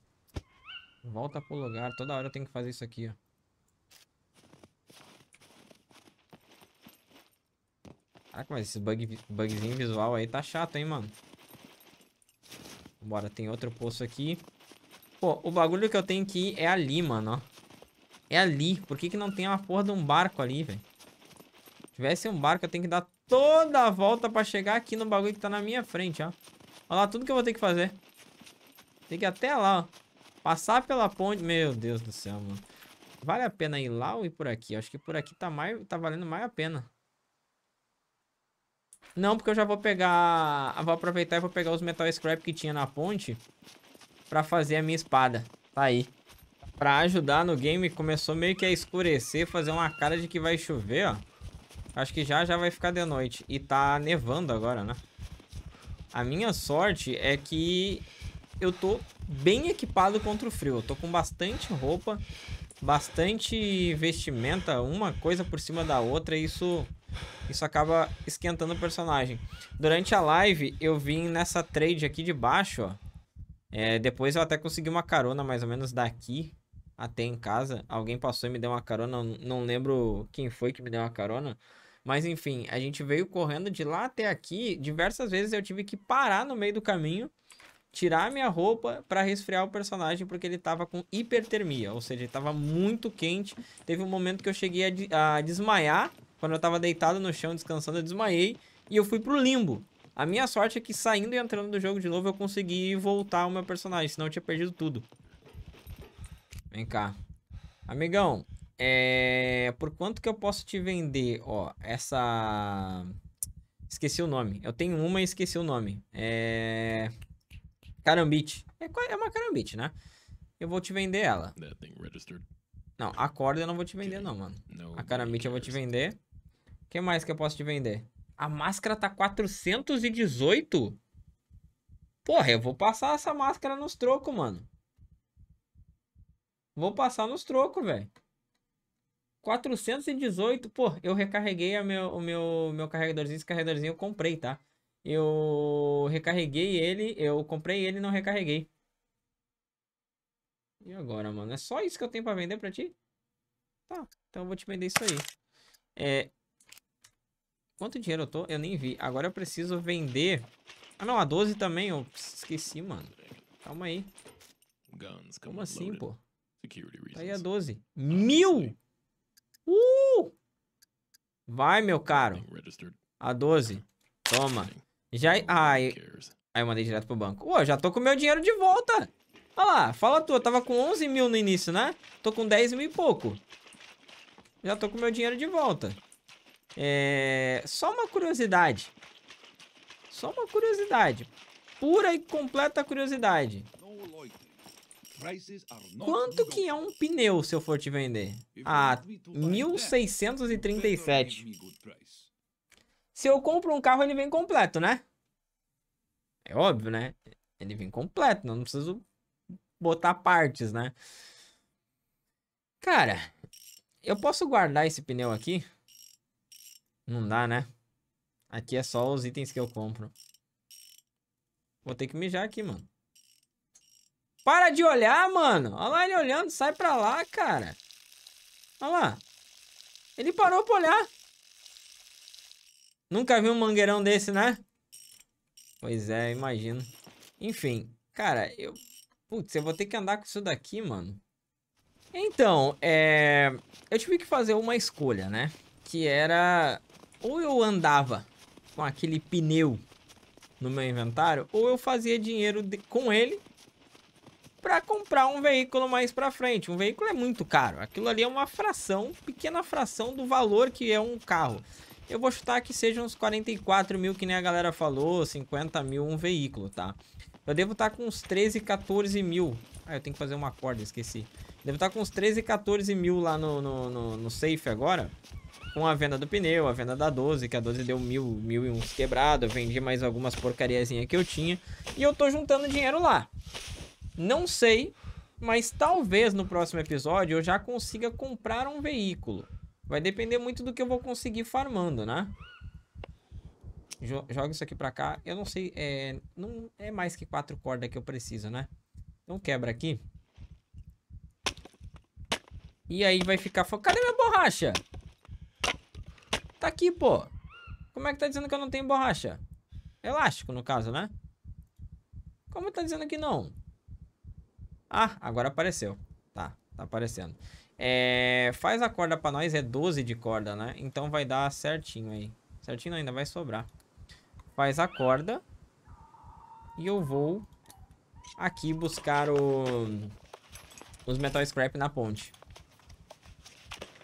Volta pro lugar. Toda hora eu tenho que fazer isso aqui, ó. Caraca, mas esse bug, bugzinho visual aí tá chato, hein, mano. Bora, tem outro poço aqui. Pô, o bagulho que eu tenho que ir é ali, mano, ó. É ali. Por que que não tem uma porra de um barco ali, velho? tivesse um barco, eu tenho que dar toda a volta pra chegar aqui no bagulho que tá na minha frente, ó. Olha lá tudo que eu vou ter que fazer. Tem que ir até lá, ó. Passar pela ponte. Meu Deus do céu, mano. Vale a pena ir lá ou ir por aqui? Acho que por aqui tá, mais, tá valendo mais a pena. Não, porque eu já vou pegar... Vou aproveitar e vou pegar os metal scrap que tinha na ponte pra fazer a minha espada. Tá aí. Pra ajudar no game, começou meio que a escurecer, fazer uma cara de que vai chover, ó. Acho que já já vai ficar de noite. E tá nevando agora, né? A minha sorte é que eu tô bem equipado contra o frio. Eu tô com bastante roupa, bastante vestimenta, uma coisa por cima da outra. E isso, isso acaba esquentando o personagem. Durante a live, eu vim nessa trade aqui de baixo, ó. É, depois eu até consegui uma carona mais ou menos daqui até em casa. Alguém passou e me deu uma carona. Não lembro quem foi que me deu uma carona. Mas enfim, a gente veio correndo de lá até aqui. Diversas vezes eu tive que parar no meio do caminho, tirar minha roupa para resfriar o personagem porque ele tava com hipertermia, ou seja, ele tava muito quente. Teve um momento que eu cheguei a, de a desmaiar, quando eu tava deitado no chão descansando, eu desmaiei e eu fui pro limbo. A minha sorte é que saindo e entrando do jogo de novo eu consegui voltar o meu personagem, senão eu tinha perdido tudo. Vem cá. Amigão, é... Por quanto que eu posso te vender? Ó, essa. Esqueci o nome. Eu tenho uma e esqueci o nome. É. Carambite. É, é uma carambite, né? Eu vou te vender ela. É, não, a corda eu não vou te vender, não, mano. A carambite eu vou te vender. O que mais que eu posso te vender? A máscara tá 418? Porra, eu vou passar essa máscara nos trocos, mano. Vou passar nos trocos, velho. 418, pô, eu recarreguei meu, o meu, meu carregadorzinho, esse carregadorzinho eu comprei, tá? Eu recarreguei ele, eu comprei ele e não recarreguei. E agora, mano? É só isso que eu tenho pra vender pra ti? Tá, então eu vou te vender isso aí. É... Quanto dinheiro eu tô? Eu nem vi. Agora eu preciso vender... Ah, não, a 12 também. Eu esqueci, mano. Calma aí. Como assim, pô? Tá aí a 12. Mil! Uh! Vai, meu caro. A 12. Toma. Já. Ai. Aí eu mandei direto pro banco. Pô, já tô com meu dinheiro de volta. Olha lá, fala tu. tava com 11 mil no início, né? Tô com 10 mil e pouco. Já tô com meu dinheiro de volta. É... Só uma curiosidade. Só uma curiosidade. Pura e completa curiosidade. Quanto que é um pneu se eu for te vender? Ah, 1637. Se eu compro um carro, ele vem completo, né? É óbvio, né? Ele vem completo, não preciso botar partes, né? Cara, eu posso guardar esse pneu aqui? Não dá, né? Aqui é só os itens que eu compro. Vou ter que mijar aqui, mano. Para de olhar, mano. Olha lá ele olhando. Sai pra lá, cara. Olha lá. Ele parou pra olhar. Nunca vi um mangueirão desse, né? Pois é, imagino. Enfim, cara, eu... Putz, eu vou ter que andar com isso daqui, mano. Então, é... Eu tive que fazer uma escolha, né? Que era... Ou eu andava com aquele pneu no meu inventário, ou eu fazia dinheiro de... com ele para comprar um veículo mais para frente. Um veículo é muito caro. Aquilo ali é uma fração, pequena fração do valor que é um carro. Eu vou chutar que seja uns 44 mil, que nem a galera falou, 50 mil um veículo, tá? Eu devo estar tá com uns 13, 14 mil. Ah, eu tenho que fazer uma corda, esqueci. Devo estar tá com uns 13, 14 mil lá no, no, no, no safe agora. Com a venda do pneu, a venda da 12, que a 12 deu mil, mil e uns quebrado. Eu vendi mais algumas porcariazinhas que eu tinha. E eu tô juntando dinheiro lá. Não sei, mas talvez no próximo episódio eu já consiga comprar um veículo. Vai depender muito do que eu vou conseguir farmando, né? Joga isso aqui pra cá. Eu não sei, é, não é mais que quatro cordas que eu preciso, né? Então quebra aqui. E aí vai ficar... Cadê minha borracha? Tá aqui, pô. Como é que tá dizendo que eu não tenho borracha? Elástico, no caso, né? Como tá dizendo que não? Ah, agora apareceu. Tá, tá aparecendo. É, faz a corda pra nós, é 12 de corda, né? Então vai dar certinho aí. Certinho ainda vai sobrar. Faz a corda. E eu vou aqui buscar o, os Metal Scrap na ponte.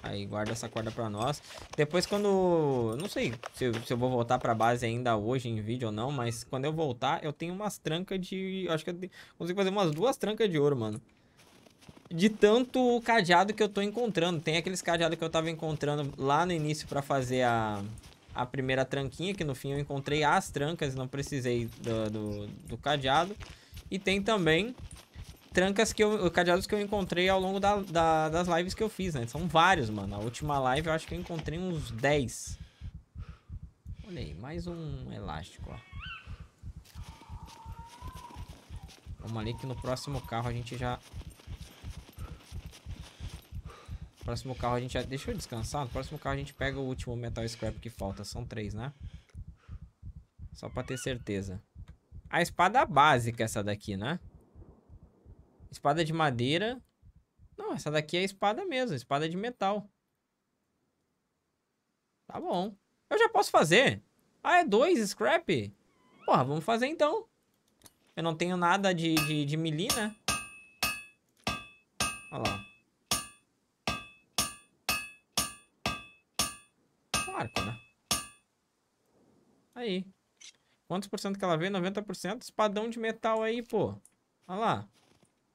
Aí guarda essa corda pra nós. Depois quando... Não sei se eu, se eu vou voltar pra base ainda hoje em vídeo ou não. Mas quando eu voltar, eu tenho umas trancas de... Acho que eu consigo fazer umas duas trancas de ouro, mano. De tanto cadeado que eu tô encontrando. Tem aqueles cadeados que eu tava encontrando lá no início pra fazer a... A primeira tranquinha, que no fim eu encontrei as trancas, não precisei do, do, do cadeado. E tem também trancas que eu. Cadeados que eu encontrei ao longo da, da, das lives que eu fiz, né? São vários, mano. A última live eu acho que eu encontrei uns 10. Olha aí, mais um elástico, ó. Vamos ali que no próximo carro a gente já... No próximo carro a gente já... Deixa eu descansar. No próximo carro a gente pega o último metal scrap que falta. São três, né? Só pra ter certeza. A espada básica essa daqui, né? Espada de madeira. Não, essa daqui é espada mesmo, espada de metal. Tá bom. Eu já posso fazer. Ah, é dois scrap? Porra, vamos fazer então. Eu não tenho nada de, de, de melee, né? Olha lá. Um né? Aí. Quantos por cento que ela veio? 90%? Espadão de metal aí, pô. Olha lá.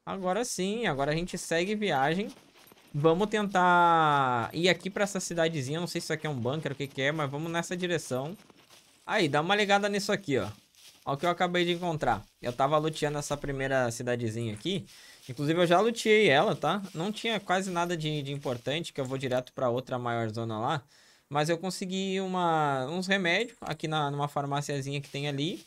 Agora sim, agora a gente segue viagem. Vamos tentar ir aqui pra essa cidadezinha. Não sei se isso aqui é um bunker, o que que é, mas vamos nessa direção. Aí, dá uma ligada nisso aqui, ó. Olha o que eu acabei de encontrar. Eu tava luteando essa primeira cidadezinha aqui. Inclusive, eu já luteei ela, tá? Não tinha quase nada de, de importante, que eu vou direto pra outra maior zona lá. Mas eu consegui uma, uns remédios aqui na, numa farmáciazinha que tem ali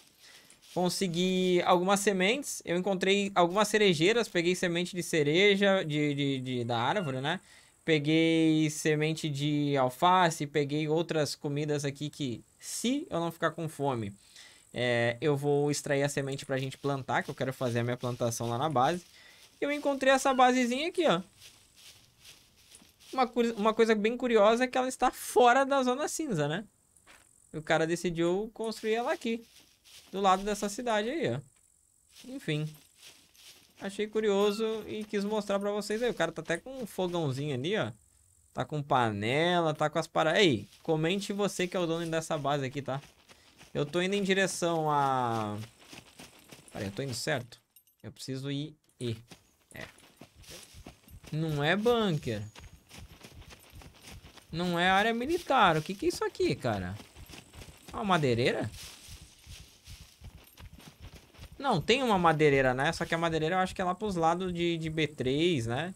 consegui algumas sementes. Eu encontrei algumas cerejeiras, peguei semente de cereja, de, de, de, da árvore, né? Peguei semente de alface, peguei outras comidas aqui que, se eu não ficar com fome, é, eu vou extrair a semente pra gente plantar, que eu quero fazer a minha plantação lá na base. Eu encontrei essa basezinha aqui, ó. Uma, uma coisa bem curiosa é que ela está fora da zona cinza, né? O cara decidiu construir ela aqui do lado dessa cidade aí, ó. Enfim. Achei curioso e quis mostrar pra vocês aí. O cara tá até com um fogãozinho ali, ó. Tá com panela, tá com as paradas. Ei, comente você que é o dono dessa base aqui, tá? Eu tô indo em direção a... Peraí, eu tô indo certo? Eu preciso ir... E. É. Não é bunker. Não é área militar. O que que é isso aqui, cara? É uma madeireira? Não, tem uma madeireira, né? Só que a madeireira eu acho que é lá pros lados de, de B3, né?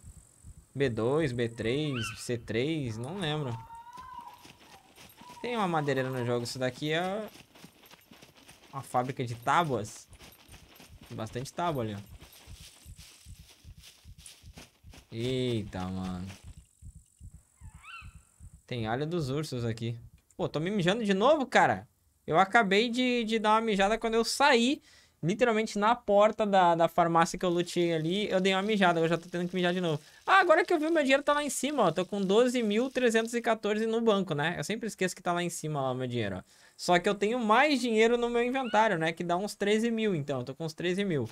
B2, B3, C3, não lembro. Tem uma madeireira no jogo. Isso daqui é uma fábrica de tábuas. bastante tábua ali, ó. Eita, mano. Tem alho dos ursos aqui. Pô, tô me mijando de novo, cara. Eu acabei de, de dar uma mijada quando eu saí literalmente na porta da, da farmácia que eu lutei ali, eu dei uma mijada, eu já tô tendo que mijar de novo. Ah, agora que eu vi, meu dinheiro tá lá em cima, ó. Tô com 12.314 no banco, né? Eu sempre esqueço que tá lá em cima lá o meu dinheiro, ó. Só que eu tenho mais dinheiro no meu inventário, né? Que dá uns 13 mil, então. Eu tô com uns 13 mil.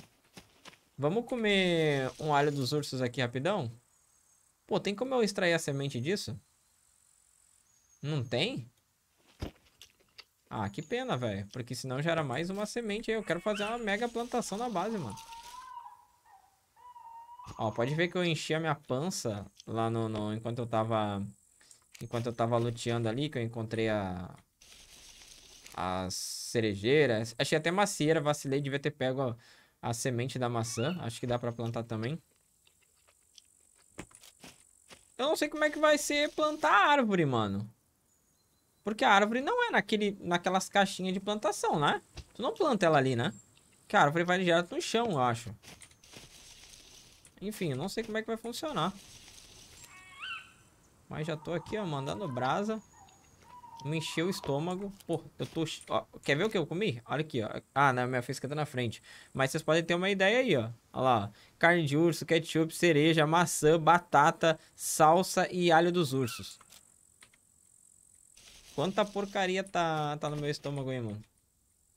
Vamos comer um alho dos ursos aqui rapidão? Pô, tem como eu extrair a semente disso? Não tem? Ah, que pena, velho. Porque senão já era mais uma semente aí. Eu quero fazer uma mega plantação na base, mano. Ó, pode ver que eu enchi a minha pança lá no... no enquanto eu tava... Enquanto eu tava luteando ali, que eu encontrei a... As cerejeiras. Achei até macieira, vacilei. Devia ter pego a, a semente da maçã. Acho que dá pra plantar também. Eu não sei como é que vai ser plantar árvore, mano. Porque a árvore não é naquele, naquelas caixinhas de plantação, né? Tu não planta ela ali, né? Porque a árvore vai direto no chão, eu acho. Enfim, eu não sei como é que vai funcionar. Mas já tô aqui, ó, mandando brasa. Me encheu o estômago. Pô, eu tô... Ó, quer ver o que eu comi? Olha aqui, ó. Ah, não, minha física tá na frente. Mas vocês podem ter uma ideia aí, ó. Olha lá, ó. Carne de urso, ketchup, cereja, maçã, batata, salsa e alho dos ursos. Quanta porcaria tá, tá no meu estômago aí, mano.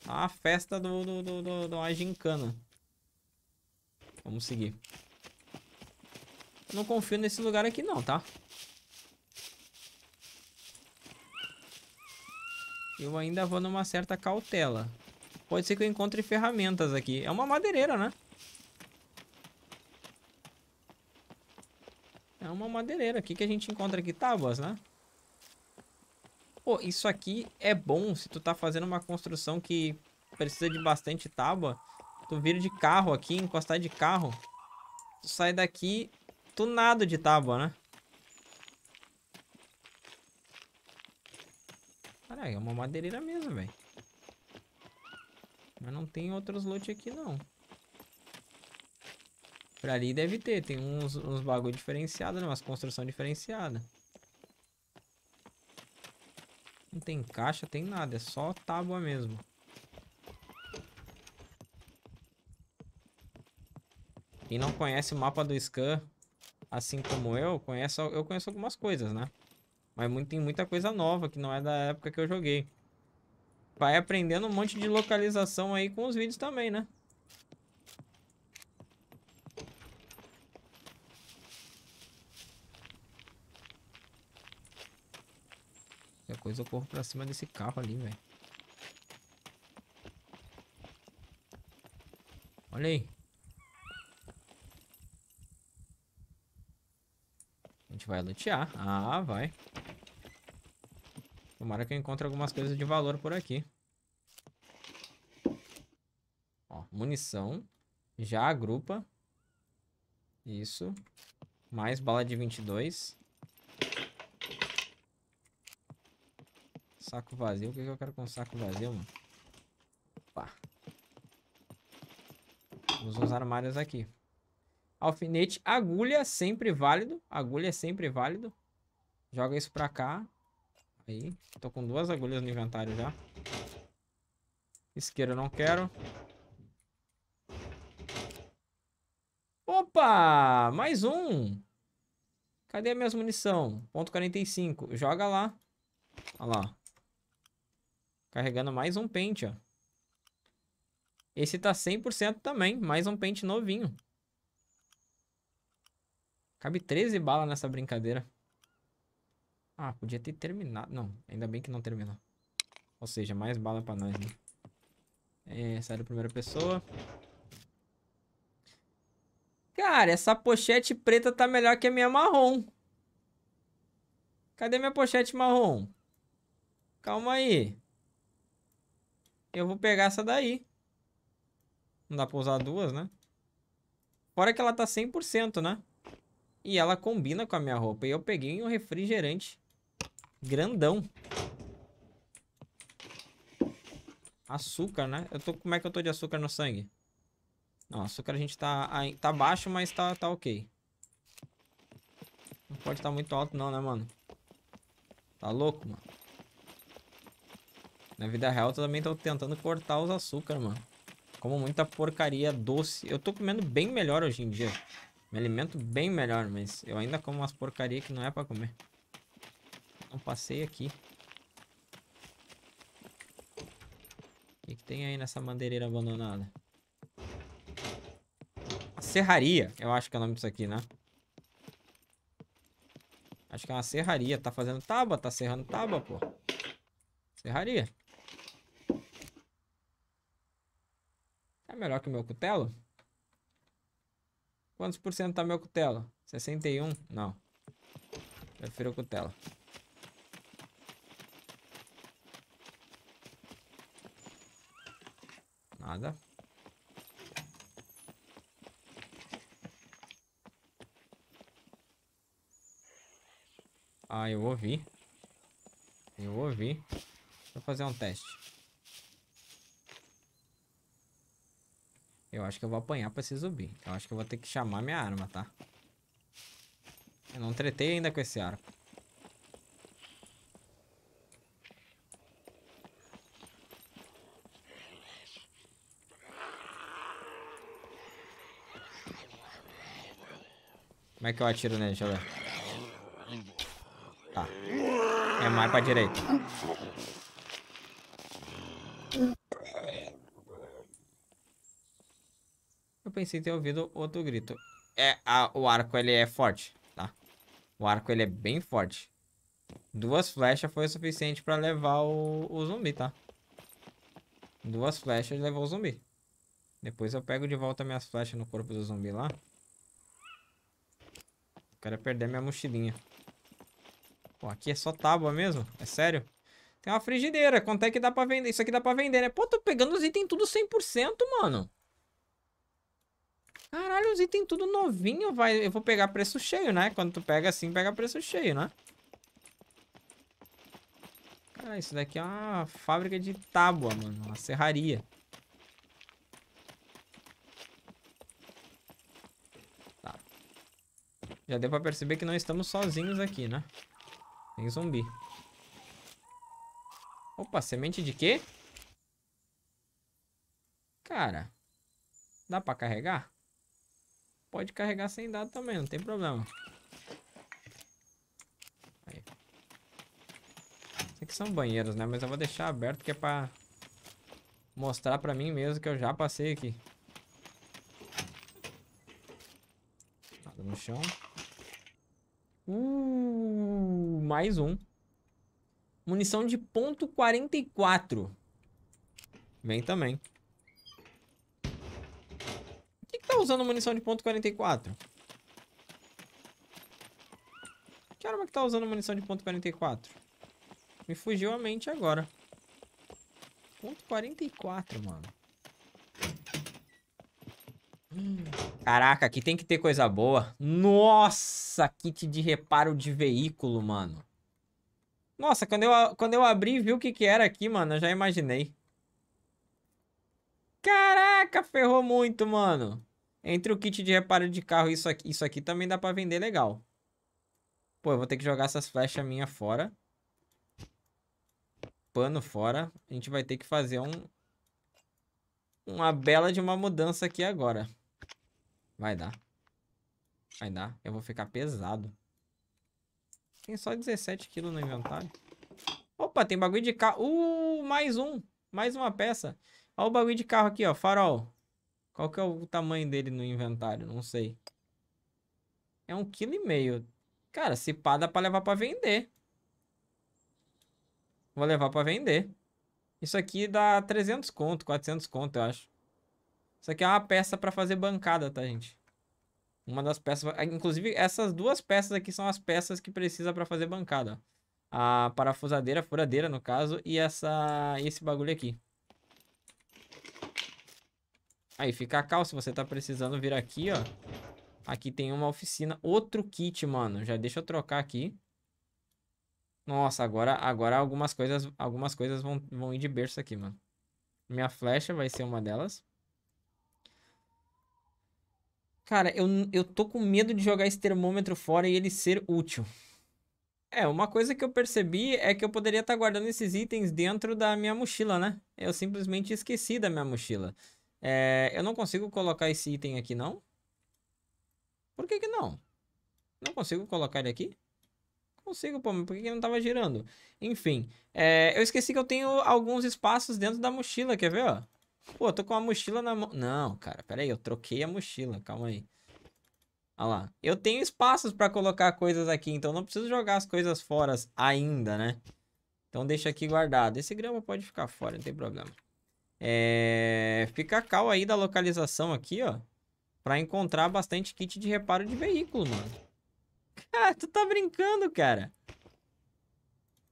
Tá a festa do, do, do, do, do Vamos seguir. Não confio nesse lugar aqui não, tá? Eu ainda vou numa certa cautela. Pode ser que eu encontre ferramentas aqui. É uma madeireira, né? É uma madeireira. O que, que a gente encontra aqui? Tábuas, né? Pô, isso aqui é bom se tu tá fazendo uma construção que precisa de bastante tábua. Tu vira de carro aqui, encostar de carro. Tu sai daqui tunado de tábua, né? Caralho, é uma madeireira mesmo, velho. Mas não tem outros loot aqui, não. Pra ali deve ter. Tem uns, uns bagulho diferenciado, né? Umas construção diferenciada. Não tem caixa, tem nada. É só tábua mesmo. Quem não conhece o mapa do Scan, assim como eu, conhece, eu conheço algumas coisas, né? Mas muito, tem muita coisa nova que não é da época que eu joguei. Vai aprendendo um monte de localização aí com os vídeos também, né? coisa, eu corro pra cima desse carro ali, velho. Olha aí. A gente vai lutear. Ah, vai. Tomara que eu encontre algumas coisas de valor por aqui. Ó, munição. Já agrupa. Isso. Mais bala de 22. saco vazio. O que, que eu quero com saco vazio, mano? Opa. Vamos usar armários aqui. Alfinete, agulha, sempre válido. Agulha é sempre válido. Joga isso pra cá. Aí, tô com duas agulhas no inventário já. Isqueiro não quero. Opa! Mais um! Cadê a minha munição? Ponto 45. Joga lá. Olha lá. Carregando mais um pente, ó. Esse tá 100% também. Mais um pente novinho. Cabe 13 balas nessa brincadeira. Ah, podia ter terminado. Não, ainda bem que não terminou. Ou seja, mais bala pra nós, né? É, sai da primeira pessoa. Cara, essa pochete preta tá melhor que a minha marrom. Cadê minha pochete marrom? Calma aí. Eu vou pegar essa daí. Não dá pra usar duas, né? Fora que ela tá 100%, né? E ela combina com a minha roupa. E eu peguei um refrigerante grandão. Açúcar, né? Eu tô, como é que eu tô de açúcar no sangue? Não, açúcar a gente tá, tá baixo, mas tá, tá ok. Não pode estar tá muito alto não, né, mano? Tá louco, mano? Na vida real, eu também tô tentando cortar os açúcar, mano. Como muita porcaria doce. Eu tô comendo bem melhor hoje em dia. Me alimento bem melhor, mas eu ainda como umas porcaria que não é pra comer. Não passei aqui. O que, que tem aí nessa madeireira abandonada? serraria, eu acho que é o nome disso aqui, né? Acho que é uma serraria. Tá fazendo tábua, tá serrando tábua, pô. Serraria. É melhor que o meu cutelo? Quantos por cento tá meu cutelo? 61? Não. Prefiro o cutelo. Nada. Ah, eu ouvi. Eu ouvi. Vou fazer um teste. Eu acho que eu vou apanhar pra esse zumbi. Eu acho que eu vou ter que chamar minha arma, tá? Eu não tretei ainda com esse arco. Como é que eu atiro nele? Deixa eu ver. Tá. É mais pra direita. pensei ter ouvido outro grito. É, a, o arco, ele é forte, tá? O arco, ele é bem forte. Duas flechas foi o suficiente pra levar o, o zumbi, tá? Duas flechas levou o zumbi. Depois eu pego de volta minhas flechas no corpo do zumbi lá. Quero perder minha mochilinha. Pô, aqui é só tábua mesmo? É sério? Tem uma frigideira. Quanto é que dá pra vender? Isso aqui dá pra vender, né? Pô, tô pegando os itens tudo 100%, mano. Caralho, os itens tudo novinho, vai. Eu vou pegar preço cheio, né? Quando tu pega assim, pega preço cheio, né? Cara, ah, isso daqui é uma fábrica de tábua, mano. Uma serraria. Tá. Já deu pra perceber que não estamos sozinhos aqui, né? Tem zumbi. Opa, semente de quê? Cara, dá pra carregar? pode carregar sem dado também, não tem problema. Aí. Aqui são banheiros, né? Mas eu vou deixar aberto que é pra mostrar pra mim mesmo que eu já passei aqui. Nada no chão. Uh, mais um. Munição de ponto 44. Vem também que tá usando munição de ponto 44? Que arma que tá usando munição de ponto 44? Me fugiu a mente agora. Ponto 44, mano. Caraca, aqui tem que ter coisa boa. Nossa, kit de reparo de veículo, mano. Nossa, quando eu, quando eu abri e vi o que, que era aqui, mano, eu já imaginei. Caraca, ferrou muito, mano. Entre o kit de reparo de carro e isso aqui, isso aqui também dá pra vender legal. Pô, eu vou ter que jogar essas flechas minhas fora. Pano fora. A gente vai ter que fazer um... Uma bela de uma mudança aqui agora. Vai dar. Vai dar. Eu vou ficar pesado. Tem só 17 kg no inventário. Opa, tem bagulho de carro. Uh, mais um. Mais uma peça. Olha o bagulho de carro aqui, ó. Farol. Qual que é o tamanho dele no inventário? Não sei. É um quilo e meio. Cara, se pá, dá pra levar pra vender. Vou levar pra vender. Isso aqui dá 300 conto, 400 conto, eu acho. Isso aqui é uma peça pra fazer bancada, tá, gente? Uma das peças... Ah, inclusive, essas duas peças aqui são as peças que precisa pra fazer bancada. A parafusadeira, furadeira, no caso, e essa... esse bagulho aqui. Aí fica a calça, você tá precisando vir aqui, ó. Aqui tem uma oficina, outro kit, mano. Já deixa eu trocar aqui. Nossa, agora, agora algumas coisas, algumas coisas vão, vão ir de berço aqui, mano. Minha flecha vai ser uma delas. Cara, eu, eu tô com medo de jogar esse termômetro fora e ele ser útil. É, uma coisa que eu percebi é que eu poderia estar tá guardando esses itens dentro da minha mochila, né? Eu simplesmente esqueci da minha mochila. É, eu não consigo colocar esse item aqui, não? Por que que não? Não consigo colocar ele aqui? Consigo, pô, mas por que, que não estava girando? Enfim, é, eu esqueci que eu tenho alguns espaços dentro da mochila, quer ver, ó? Pô, tô com a mochila na mão. Não, cara, peraí, eu troquei a mochila, calma aí. Olha lá. Eu tenho espaços para colocar coisas aqui, então não preciso jogar as coisas fora ainda, né? Então deixa aqui guardado. Esse grama pode ficar fora, não tem problema. É... Fica cal aí da localização aqui, ó. Pra encontrar bastante kit de reparo de veículo, mano. Cara, ah, tu tá brincando, cara.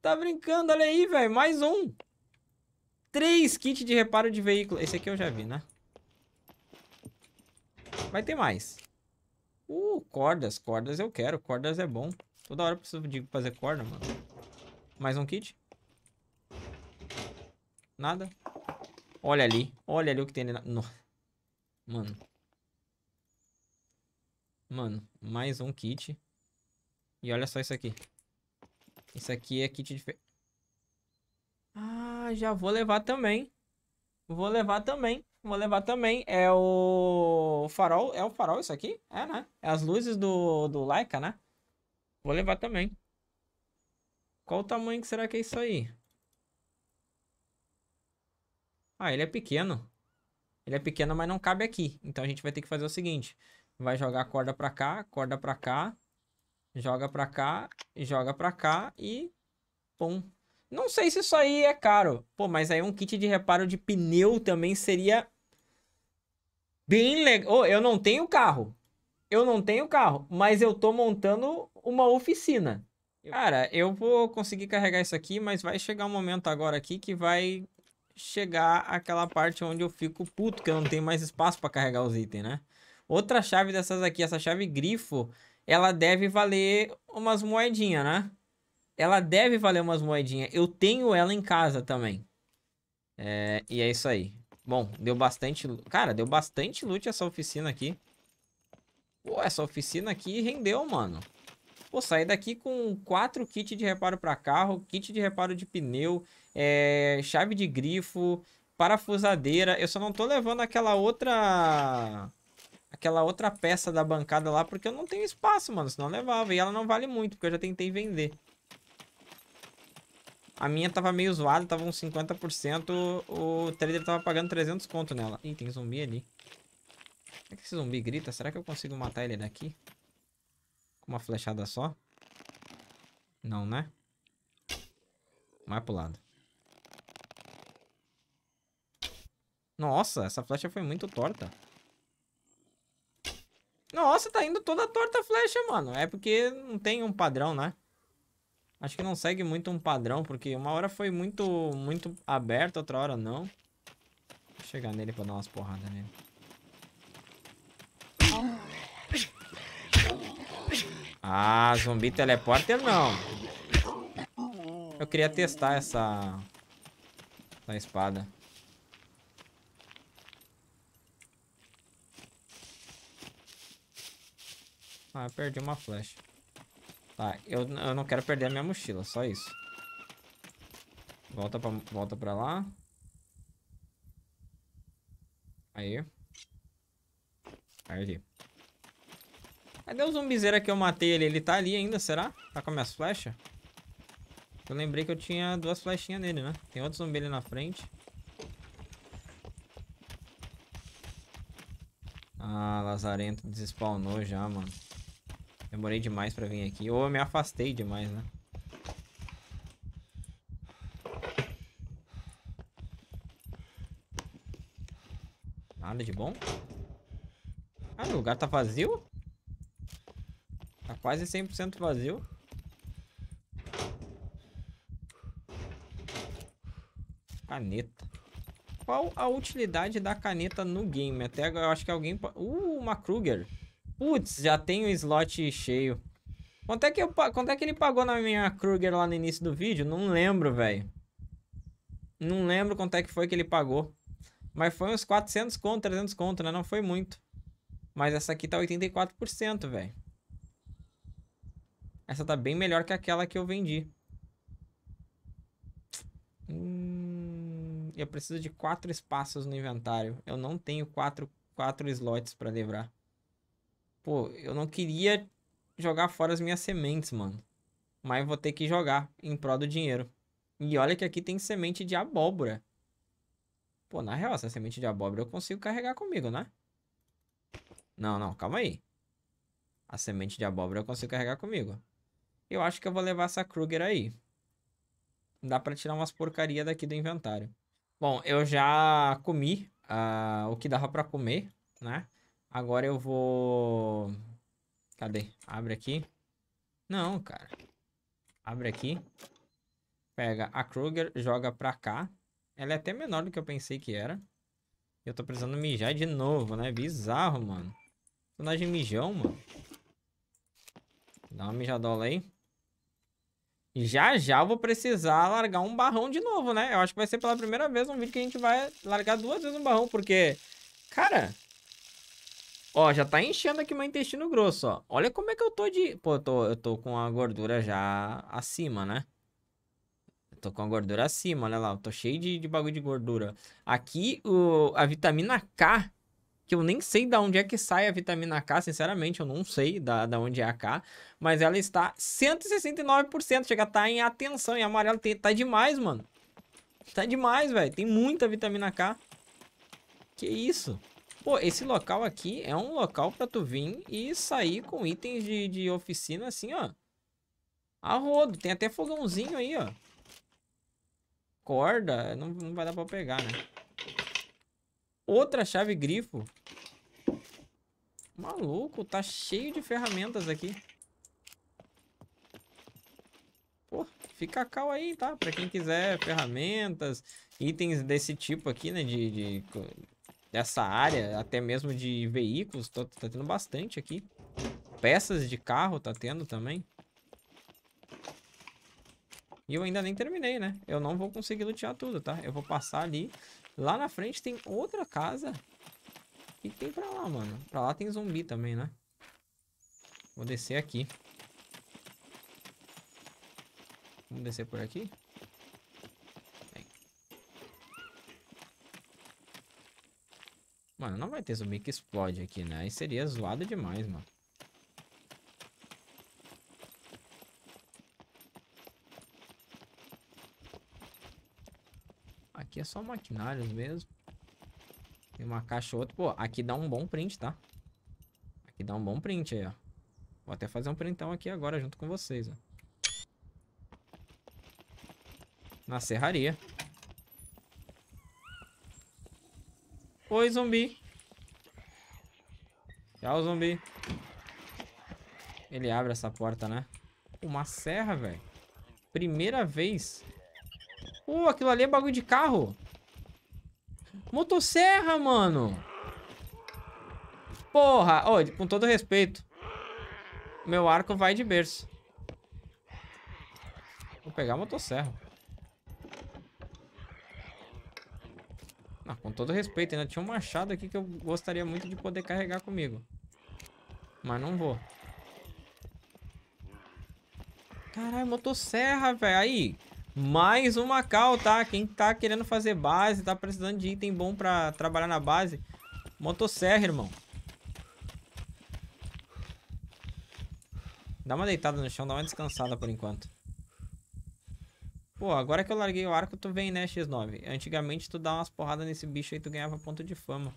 Tá brincando, olha aí, velho. Mais um. Três kits de reparo de veículo. Esse aqui eu já vi, né? Vai ter mais. Uh, cordas. Cordas eu quero. Cordas é bom. Toda hora eu preciso de fazer corda, mano. Mais um kit? Nada. Olha ali. Olha ali o que tem ali na... No... Mano. Mano, mais um kit. E olha só isso aqui. Isso aqui é kit de... Ah, já vou levar também. Vou levar também. Vou levar também. É o... o farol. É o farol isso aqui? É, né? É as luzes do, do Laika, né? Vou levar também. Qual o tamanho que será que é isso aí? Ah, ele é pequeno. Ele é pequeno, mas não cabe aqui. Então a gente vai ter que fazer o seguinte. Vai jogar a corda pra cá, corda pra cá, joga pra cá, joga pra cá e... Pum. Não sei se isso aí é caro. Pô, mas aí um kit de reparo de pneu também seria bem legal. Oh, eu não tenho carro. Eu não tenho carro, mas eu tô montando uma oficina. Cara, eu vou conseguir carregar isso aqui, mas vai chegar um momento agora aqui que vai chegar àquela parte onde eu fico puto, que eu não tenho mais espaço para carregar os itens, né? Outra chave dessas aqui, essa chave grifo, ela deve valer umas moedinhas, né? Ela deve valer umas moedinhas. Eu tenho ela em casa também. É, e é isso aí. Bom, deu bastante... Cara, deu bastante loot essa oficina aqui. Pô, essa oficina aqui rendeu, mano. Pô, saí daqui com quatro kits de reparo para carro, kit de reparo de pneu, é, chave de grifo, parafusadeira. Eu só não tô levando aquela outra... Aquela outra peça da bancada lá, porque eu não tenho espaço, mano. Senão levava. E ela não vale muito, porque eu já tentei vender. A minha tava meio zoada, tava uns 50%. O trader tava pagando 300 conto nela. Ih, tem zumbi ali. Será que esse zumbi grita? Será que eu consigo matar ele daqui? Com uma flechada só? Não, né? Vai pro lado. Nossa, essa flecha foi muito torta. Nossa, tá indo toda torta a flecha, mano. É porque não tem um padrão, né? Acho que não segue muito um padrão, porque uma hora foi muito, muito aberto, outra hora não. Vou chegar nele pra dar umas porradas nele. Ah, zumbi teleporter não. Eu queria testar essa... Essa espada. Ah, eu perdi uma flecha. Tá, eu, eu não quero perder a minha mochila, só isso. Volta pra, volta pra lá. Aí. Perdi. Cadê o zumbizeira que eu matei ele? Ele tá ali ainda, será? Tá com minhas flechas? Eu lembrei que eu tinha duas flechinhas nele, né? Tem outro zumbi ali na frente. Ah, lazarento despawnou já, mano. Demorei demais pra vir aqui. Ou eu me afastei demais, né? Nada de bom. Ah, o lugar tá vazio? Tá quase 100% vazio. Caneta. Qual a utilidade da caneta no game? Até agora eu acho que alguém... Uh, uma Kruger. Putz, já tem o slot cheio. Quanto é, que eu, quanto é que ele pagou na minha Kruger lá no início do vídeo? Não lembro, velho. Não lembro quanto é que foi que ele pagou. Mas foi uns 400 conto, 300 conto, né? Não foi muito. Mas essa aqui tá 84%, velho. Essa tá bem melhor que aquela que eu vendi. Hum, eu preciso de quatro espaços no inventário. Eu não tenho quatro, quatro slots para livrar. Pô, eu não queria jogar fora as minhas sementes, mano. Mas vou ter que jogar em prol do dinheiro. E olha que aqui tem semente de abóbora. Pô, na real, essa semente de abóbora eu consigo carregar comigo, né? Não, não, calma aí. A semente de abóbora eu consigo carregar comigo. Eu acho que eu vou levar essa Kruger aí. Dá pra tirar umas porcaria daqui do inventário. Bom, eu já comi uh, o que dava pra comer, né? Agora eu vou... Cadê? Abre aqui. Não, cara. Abre aqui. Pega a Kruger, joga pra cá. Ela é até menor do que eu pensei que era. Eu tô precisando mijar de novo, né? Bizarro, mano. de mijão, mano. Dá uma mijadola aí. Já já eu vou precisar largar um barrão de novo, né? Eu acho que vai ser pela primeira vez um vídeo que a gente vai largar duas vezes um barrão, porque... Cara, Ó, já tá enchendo aqui meu intestino grosso, ó. Olha como é que eu tô de... Pô, eu tô, eu tô com a gordura já acima, né? Eu tô com a gordura acima, olha lá. Eu tô cheio de, de bagulho de gordura. Aqui, o, a vitamina K, que eu nem sei da onde é que sai a vitamina K, sinceramente, eu não sei da, da onde é a K. Mas ela está 169%, chega a tá em atenção, em amarelo. Tá demais, mano. Tá demais, velho. Tem muita vitamina K. Que isso? Pô, esse local aqui é um local pra tu vir e sair com itens de, de oficina assim, ó. A rodo. Tem até fogãozinho aí, ó. Corda. Não, não vai dar pra pegar, né? Outra chave grifo. Maluco, tá cheio de ferramentas aqui. Pô, fica cal aí, tá? Pra quem quiser ferramentas, itens desse tipo aqui, né? De, de dessa área, até mesmo de veículos, tá, tá tendo bastante aqui. Peças de carro tá tendo também. E eu ainda nem terminei, né? Eu não vou conseguir lutear tudo, tá? Eu vou passar ali. Lá na frente tem outra casa. O que tem pra lá, mano? Pra lá tem zumbi também, né? Vou descer aqui. Vamos descer por aqui? Mano, não vai ter zumbi que explode aqui, né? Aí seria zoado demais, mano. Aqui é só maquinários mesmo. Tem uma caixa ou outra. Pô, aqui dá um bom print, tá? Aqui dá um bom print aí, ó. Vou até fazer um printão aqui agora junto com vocês, ó. Na serraria. Oi, zumbi. Tchau, zumbi. Ele abre essa porta, né? Uma serra, velho. Primeira vez. Uh, aquilo ali é bagulho de carro. Motosserra, mano. Porra. Ô, oh, com todo respeito. Meu arco vai de berço. Vou pegar a motosserra. Ah, com todo respeito, ainda tinha um machado aqui que eu gostaria muito de poder carregar comigo. Mas não vou. Caralho, motosserra, velho. Aí, mais uma cal, tá? Quem tá querendo fazer base, tá precisando de item bom pra trabalhar na base. Motosserra, irmão. Dá uma deitada no chão, dá uma descansada por enquanto. Pô, agora que eu larguei o arco, tu vem, né, X9? Antigamente tu dá umas porradas nesse bicho aí, tu ganhava ponto de fama.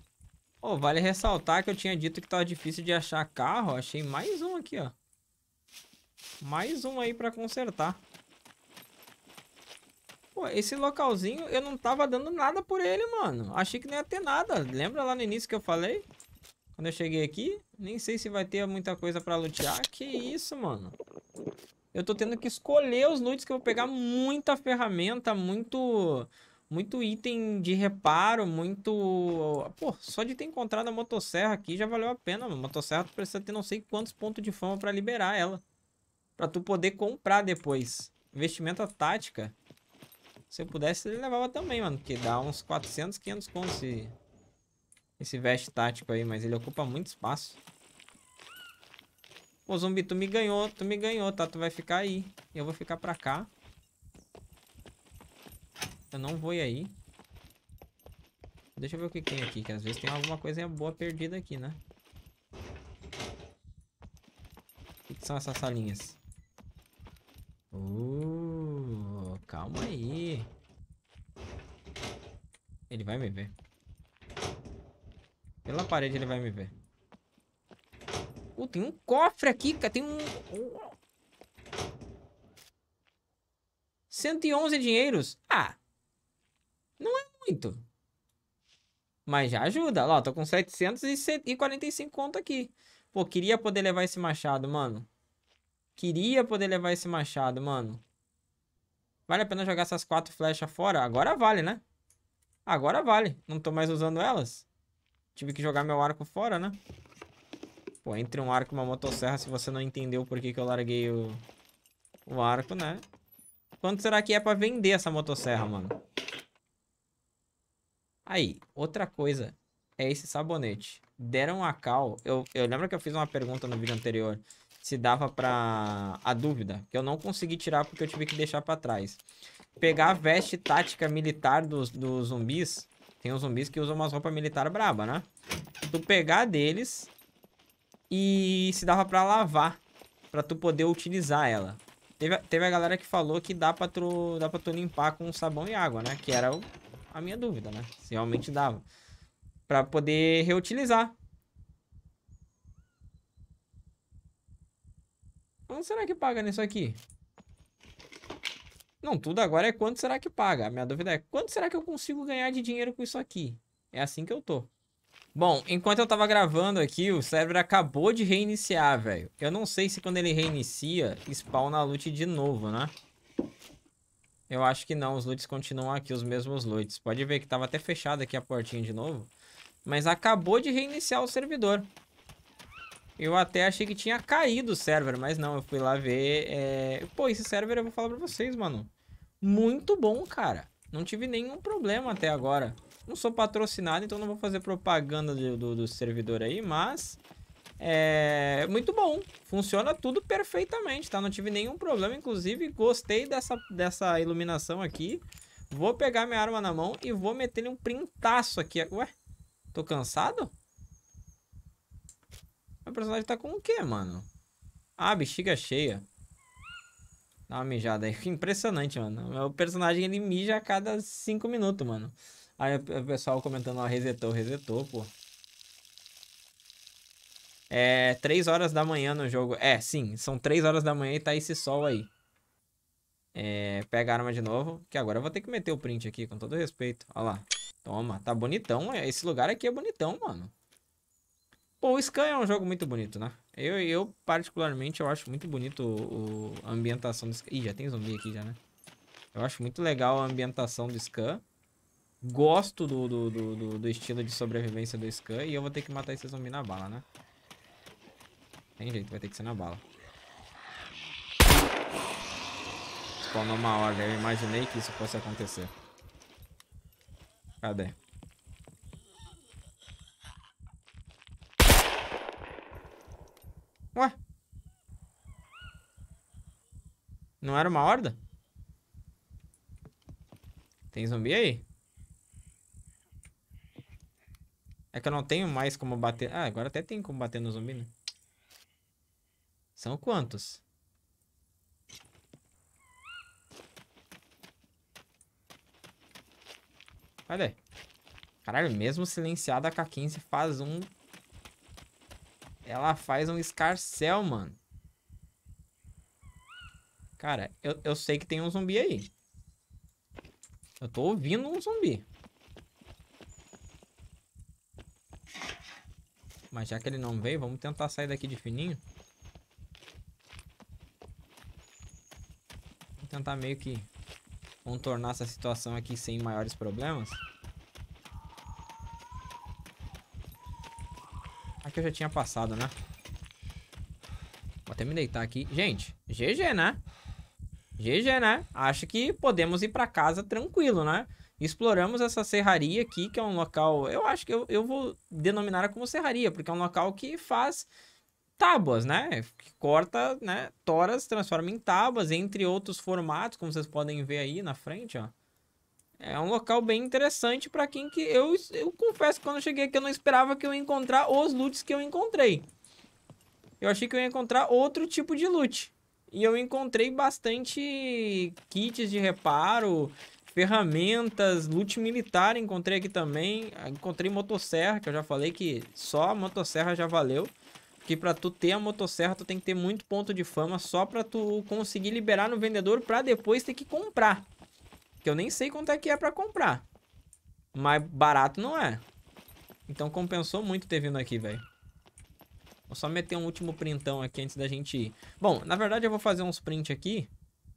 Pô, vale ressaltar que eu tinha dito que tava difícil de achar carro. Achei mais um aqui, ó. Mais um aí pra consertar. Pô, esse localzinho, eu não tava dando nada por ele, mano. Achei que não ia ter nada. Lembra lá no início que eu falei? Quando eu cheguei aqui? Nem sei se vai ter muita coisa pra lutear. Que isso, mano eu tô tendo que escolher os nudes que eu vou pegar muita ferramenta, muito muito item de reparo, muito... Pô, só de ter encontrado a motosserra aqui já valeu a pena, a Motosserra tu precisa ter não sei quantos pontos de fama pra liberar ela. Pra tu poder comprar depois. Investimento à tática. Se eu pudesse, ele levava também, mano. Que dá uns 400, 500 com esse... Esse veste tático aí, mas ele ocupa muito espaço. Ô, zumbi, tu me ganhou, tu me ganhou, tá? Tu vai ficar aí. Eu vou ficar pra cá. Eu não vou ir aí. Deixa eu ver o que tem aqui, que às vezes tem alguma coisa boa perdida aqui, né? O que, são essas salinhas? Uh, calma aí. Ele vai me ver. Pela parede ele vai me ver. Uh, tem um cofre aqui, cara. Tem um... 111 dinheiros. Ah, não é muito. Mas já ajuda. Lá, tô com 745 conto aqui. Pô, queria poder levar esse machado, mano. Queria poder levar esse machado, mano. Vale a pena jogar essas quatro flechas fora? Agora vale, né? Agora vale. Não tô mais usando elas. Tive que jogar meu arco fora, né? Pô, entre um arco e uma motosserra, se você não entendeu por que, que eu larguei o, o arco, né? Quanto será que é pra vender essa motosserra, mano? Aí, outra coisa é esse sabonete. Deram a cal... Eu, eu lembro que eu fiz uma pergunta no vídeo anterior se dava pra... a dúvida, que eu não consegui tirar porque eu tive que deixar pra trás. Pegar a veste tática militar dos, dos zumbis... Tem uns zumbis que usam umas roupas militar braba, né? Tu pegar deles e se dava pra lavar, pra tu poder utilizar ela. Teve, teve a galera que falou que dá pra, tu, dá pra tu limpar com sabão e água, né? Que era o, a minha dúvida, né? Se realmente dava. Pra poder reutilizar. Quanto será que paga nisso aqui? Não, tudo agora é quanto será que paga. A minha dúvida é quanto será que eu consigo ganhar de dinheiro com isso aqui? É assim que eu tô. Bom, enquanto eu tava gravando aqui, o server acabou de reiniciar, velho. Eu não sei se quando ele reinicia, spawna a loot de novo, né? Eu acho que não, os loots continuam aqui, os mesmos loots. Pode ver que tava até fechada aqui a portinha de novo. Mas acabou de reiniciar o servidor. Eu até achei que tinha caído o server, mas não, eu fui lá ver. É... Pô, esse server eu vou falar pra vocês, mano. Muito bom, cara. Não tive nenhum problema até agora. Não sou patrocinado, então não vou fazer propaganda do, do, do servidor aí, mas é, é muito bom. Funciona tudo perfeitamente, tá? Não tive nenhum problema. Inclusive, gostei dessa, dessa iluminação aqui. Vou pegar minha arma na mão e vou meter um printaço aqui. Ué, tô cansado? Meu personagem tá com o quê, mano? Ah, bexiga cheia. Dá uma mijada aí. Impressionante, mano. Meu personagem, ele mija a cada 5 minutos, mano. Aí o pessoal comentando, ó, resetou, resetou, pô. É três horas da manhã no jogo. É, sim, são três horas da manhã e tá esse sol aí. É, pega a arma de novo, que agora eu vou ter que meter o print aqui, com todo respeito. Olha lá. Toma, tá bonitão. É, esse lugar aqui é bonitão, mano. Pô, o Scan é um jogo muito bonito, né? Eu, eu particularmente, eu acho muito bonito o, o, a ambientação do Scan. Ih, já tem zumbi aqui já, né? Eu acho muito legal a ambientação do Scan gosto do, do, do, do, estilo de sobrevivência do Scan e eu vou ter que matar esse zumbi na bala, né? Tem jeito, vai ter que ser na bala. Spawnou uma hora, eu imaginei que isso fosse acontecer. Cadê? Ué? Não era uma horda? Tem zumbi aí? É que eu não tenho mais como bater. Ah, agora até tem como bater no zumbi, né? São quantos? Cadê? Caralho, mesmo silenciada a K15 faz um... Ela faz um escarcel, mano. Cara, eu, eu sei que tem um zumbi aí. Eu tô ouvindo um zumbi. Mas já que ele não veio, vamos tentar sair daqui de fininho. Vou tentar meio que contornar essa situação aqui sem maiores problemas. Aqui eu já tinha passado, né? Vou até me deitar aqui. Gente, GG, né? GG, né? Acho que podemos ir pra casa tranquilo, né? exploramos essa serraria aqui, que é um local, eu acho que eu, eu vou denominar como serraria, porque é um local que faz tábuas, né? Que corta, né? Toras, transforma em tábuas, entre outros formatos, como vocês podem ver aí na frente, ó. É um local bem interessante para quem que... Eu, eu confesso que quando eu cheguei aqui eu não esperava que eu ia encontrar os loots que eu encontrei. Eu achei que eu ia encontrar outro tipo de loot. E eu encontrei bastante kits de reparo, ferramentas, loot militar encontrei aqui também. Encontrei motosserra, que eu já falei que só a motosserra já valeu. Que pra tu ter a motosserra, tu tem que ter muito ponto de fama só pra tu conseguir liberar no vendedor pra depois ter que comprar. Que eu nem sei quanto é que é pra comprar. Mas barato não é. Então compensou muito ter vindo aqui, velho. Vou só meter um último printão aqui antes da gente ir. Bom, na verdade eu vou fazer uns sprint aqui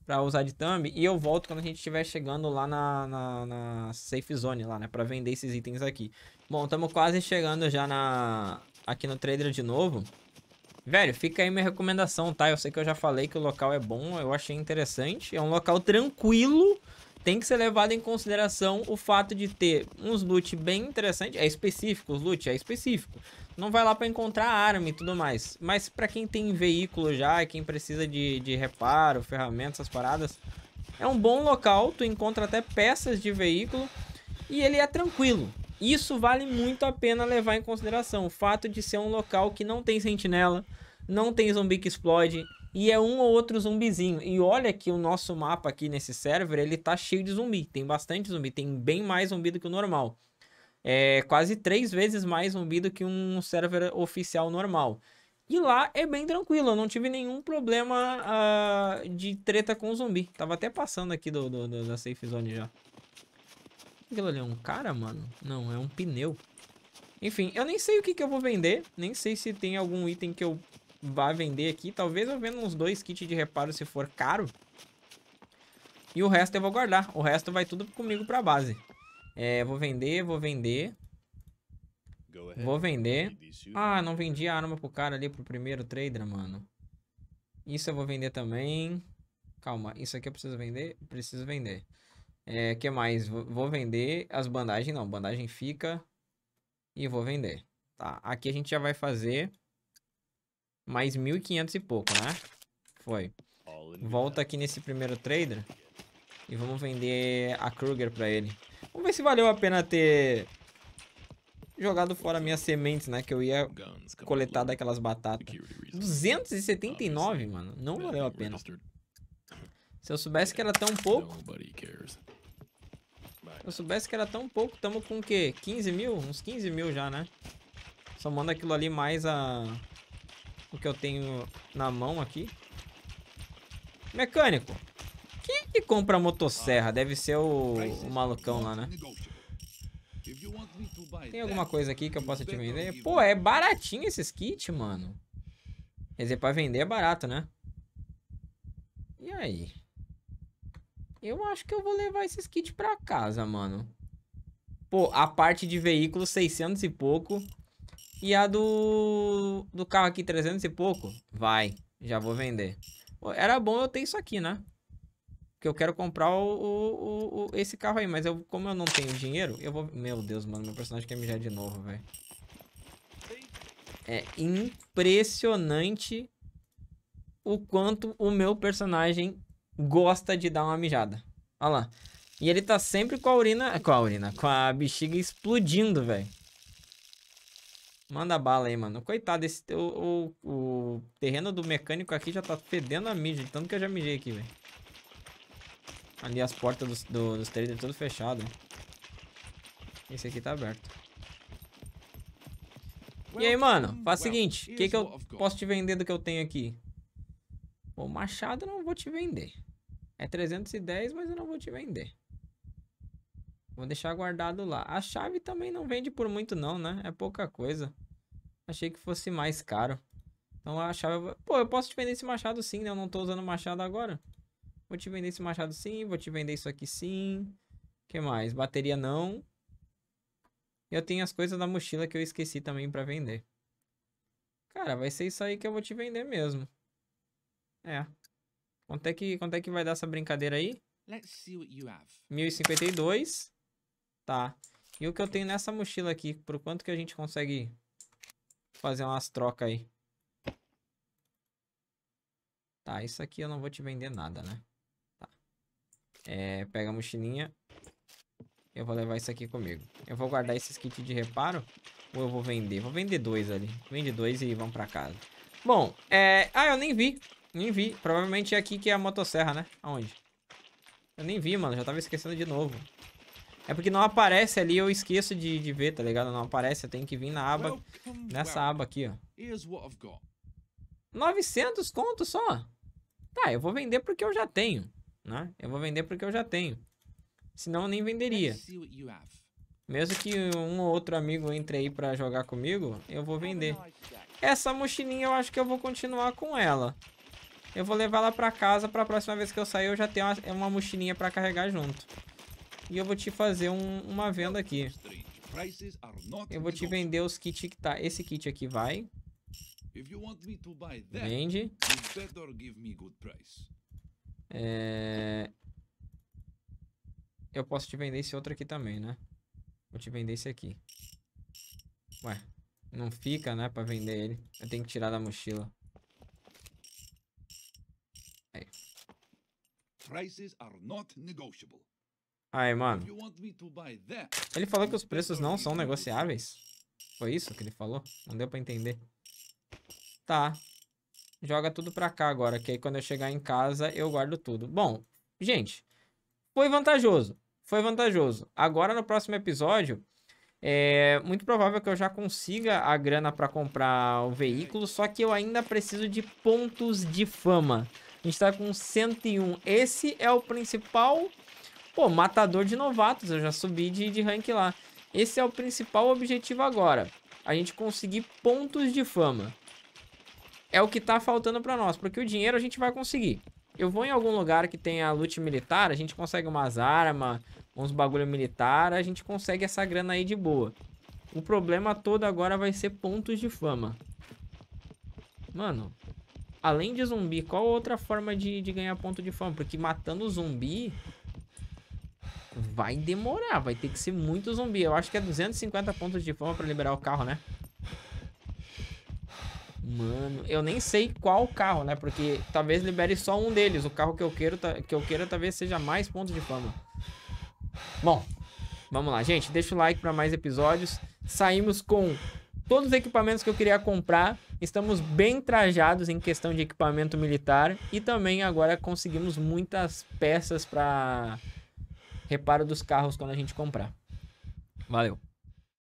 pra usar de thumb. E eu volto quando a gente estiver chegando lá na, na, na, safe zone, lá, né? Pra vender esses itens aqui. Bom, estamos quase chegando já na aqui no trader de novo. Velho, fica aí minha recomendação, tá? Eu sei que eu já falei que o local é bom, eu achei interessante. É um local tranquilo tem que ser levado em consideração o fato de ter uns loot bem interessantes. É específico, os loot é específico. Não vai lá para encontrar arma e tudo mais. Mas para quem tem veículo já, quem precisa de, de reparo, ferramentas, essas paradas, é um bom local. Tu encontra até peças de veículo e ele é tranquilo. Isso vale muito a pena levar em consideração. O fato de ser um local que não tem sentinela, não tem zumbi que explode, e é um ou outro zumbizinho. E olha que o nosso mapa aqui nesse server, ele tá cheio de zumbi. Tem bastante zumbi, tem bem mais zumbi do que o normal. É quase três vezes mais zumbi do que um server oficial normal. E lá é bem tranquilo, eu não tive nenhum problema uh, de treta com zumbi. Tava até passando aqui do, do, do, da safe zone já. Aquilo ali é um cara, mano? Não, é um pneu. Enfim, eu nem sei o que, que eu vou vender. Nem sei se tem algum item que eu vá vender aqui. Talvez eu venda uns dois kits de reparo se for caro. E o resto eu vou guardar. O resto vai tudo comigo pra base. É, vou vender, vou vender. Vou vender. Ah, não vendi a arma pro cara ali, pro primeiro trader, mano. Isso eu vou vender também. Calma, isso aqui eu preciso vender? Preciso vender. É, que mais? Vou vender as bandagens, não. Bandagem fica. E vou vender. Tá, aqui a gente já vai fazer mais 1.500 e pouco, né? Foi. Volta aqui nesse primeiro trader. E vamos vender a Kruger pra ele. Vamos ver se valeu a pena ter jogado fora minhas sementes, né? Que eu ia coletar daquelas batatas. 279, mano. Não valeu a pena. Se eu soubesse que era tão pouco... Se eu soubesse que era tão pouco, tamo com o quê? 15 mil? Uns 15 mil já, né? Somando aquilo ali mais a o que eu tenho na mão aqui. Mecânico. Quem é que compra motosserra? Deve ser o, o malucão lá, né? Tem alguma coisa aqui que eu possa te vender? Pô, é baratinho esses kits, mano. Quer dizer, pra vender é barato, né? E aí? Eu acho que eu vou levar esses kits pra casa, mano. Pô, a parte de veículo, 600 e pouco. E a do, do carro aqui, 300 e pouco, vai, já vou vender. Pô, era bom eu ter isso aqui, né? Porque eu quero comprar o, o, o, esse carro aí, mas eu, como eu não tenho dinheiro, eu vou... Meu Deus, mano, meu personagem quer mijar de novo, velho. É impressionante o quanto o meu personagem gosta de dar uma mijada. Olha lá. E ele tá sempre com a urina... Com a urina, com a bexiga explodindo, velho. Manda bala aí, mano. Coitado, esse, o, o, o, terreno do mecânico aqui já tá fedendo a mídia, tanto que eu já mijei aqui, velho. Ali as portas dos, do, dos traders tudo fechado. Esse aqui tá aberto. E aí, mano, faz o seguinte. O que, que eu posso te vender do que eu tenho aqui? O machado eu não vou te vender. É 310, mas eu não vou te vender. Vou deixar guardado lá. A chave também não vende por muito não, né? É pouca coisa. Achei que fosse mais caro. Então a chave... Pô, eu posso te vender esse machado sim, né? Eu não tô usando machado agora. Vou te vender esse machado sim. Vou te vender isso aqui sim. que mais? Bateria não. Eu tenho as coisas da mochila que eu esqueci também pra vender. Cara, vai ser isso aí que eu vou te vender mesmo. É. Quanto é que, quanto é que vai dar essa brincadeira aí? Let's see what you have. 1052. Tá. E o que eu tenho nessa mochila aqui? Por quanto que a gente consegue fazer umas trocas aí? Tá, isso aqui eu não vou te vender nada, né? Tá. É, pega a mochilinha. Eu vou levar isso aqui comigo. Eu vou guardar esses kits de reparo. Ou eu vou vender? Vou vender dois ali. Vende dois e vão pra casa. Bom, é... Ah, eu nem vi. Nem vi. Provavelmente é aqui que é a motosserra, né? Aonde? Eu nem vi, mano. Já tava esquecendo de novo. É porque não aparece ali, eu esqueço de, de ver, tá ligado? Não aparece, eu tenho que vir na aba, nessa aba aqui, ó. 900 conto só? Tá, eu vou vender porque eu já tenho, né? Eu vou vender porque eu já tenho. Senão eu nem venderia. Mesmo que um ou outro amigo entre aí pra jogar comigo, eu vou vender. Essa mochilinha eu acho que eu vou continuar com ela. Eu vou levar ela pra casa, pra próxima vez que eu sair eu já tenho uma, uma mochilinha pra carregar junto. E eu vou te fazer um, uma venda aqui. Eu vou te vender os kits que tá. Esse kit aqui vai. Vende. É... Eu posso te vender esse outro aqui também, né? Vou te vender esse aqui. Ué, não fica, né, pra vender ele. Eu tenho que tirar da mochila. Aí. Prices are not negotiable. Ai, mano. Ele falou que os preços não são negociáveis? Foi isso que ele falou? Não deu pra entender. Tá. Joga tudo pra cá agora, que aí quando eu chegar em casa eu guardo tudo. Bom, gente, foi vantajoso. Foi vantajoso. Agora no próximo episódio, é muito provável que eu já consiga a grana para comprar o veículo, só que eu ainda preciso de pontos de fama. A gente tá com 101. Esse é o principal Pô, matador de novatos, eu já subi de, de rank lá. Esse é o principal objetivo agora. A gente conseguir pontos de fama. É o que tá faltando pra nós, porque o dinheiro a gente vai conseguir. Eu vou em algum lugar que tenha loot militar, a gente consegue umas armas, uns bagulho militar, a gente consegue essa grana aí de boa. O problema todo agora vai ser pontos de fama. Mano, além de zumbi, qual outra forma de, de ganhar ponto de fama? Porque matando zumbi, Vai demorar, vai ter que ser muito zumbi. Eu acho que é 250 pontos de fama pra liberar o carro, né? Mano, eu nem sei qual carro, né? Porque talvez libere só um deles. O carro que eu quero, que eu queira talvez seja mais pontos de fama. Bom, vamos lá, gente. Deixa o like para mais episódios. Saímos com todos os equipamentos que eu queria comprar. Estamos bem trajados em questão de equipamento militar e também agora conseguimos muitas peças para reparo dos carros quando a gente comprar. Valeu.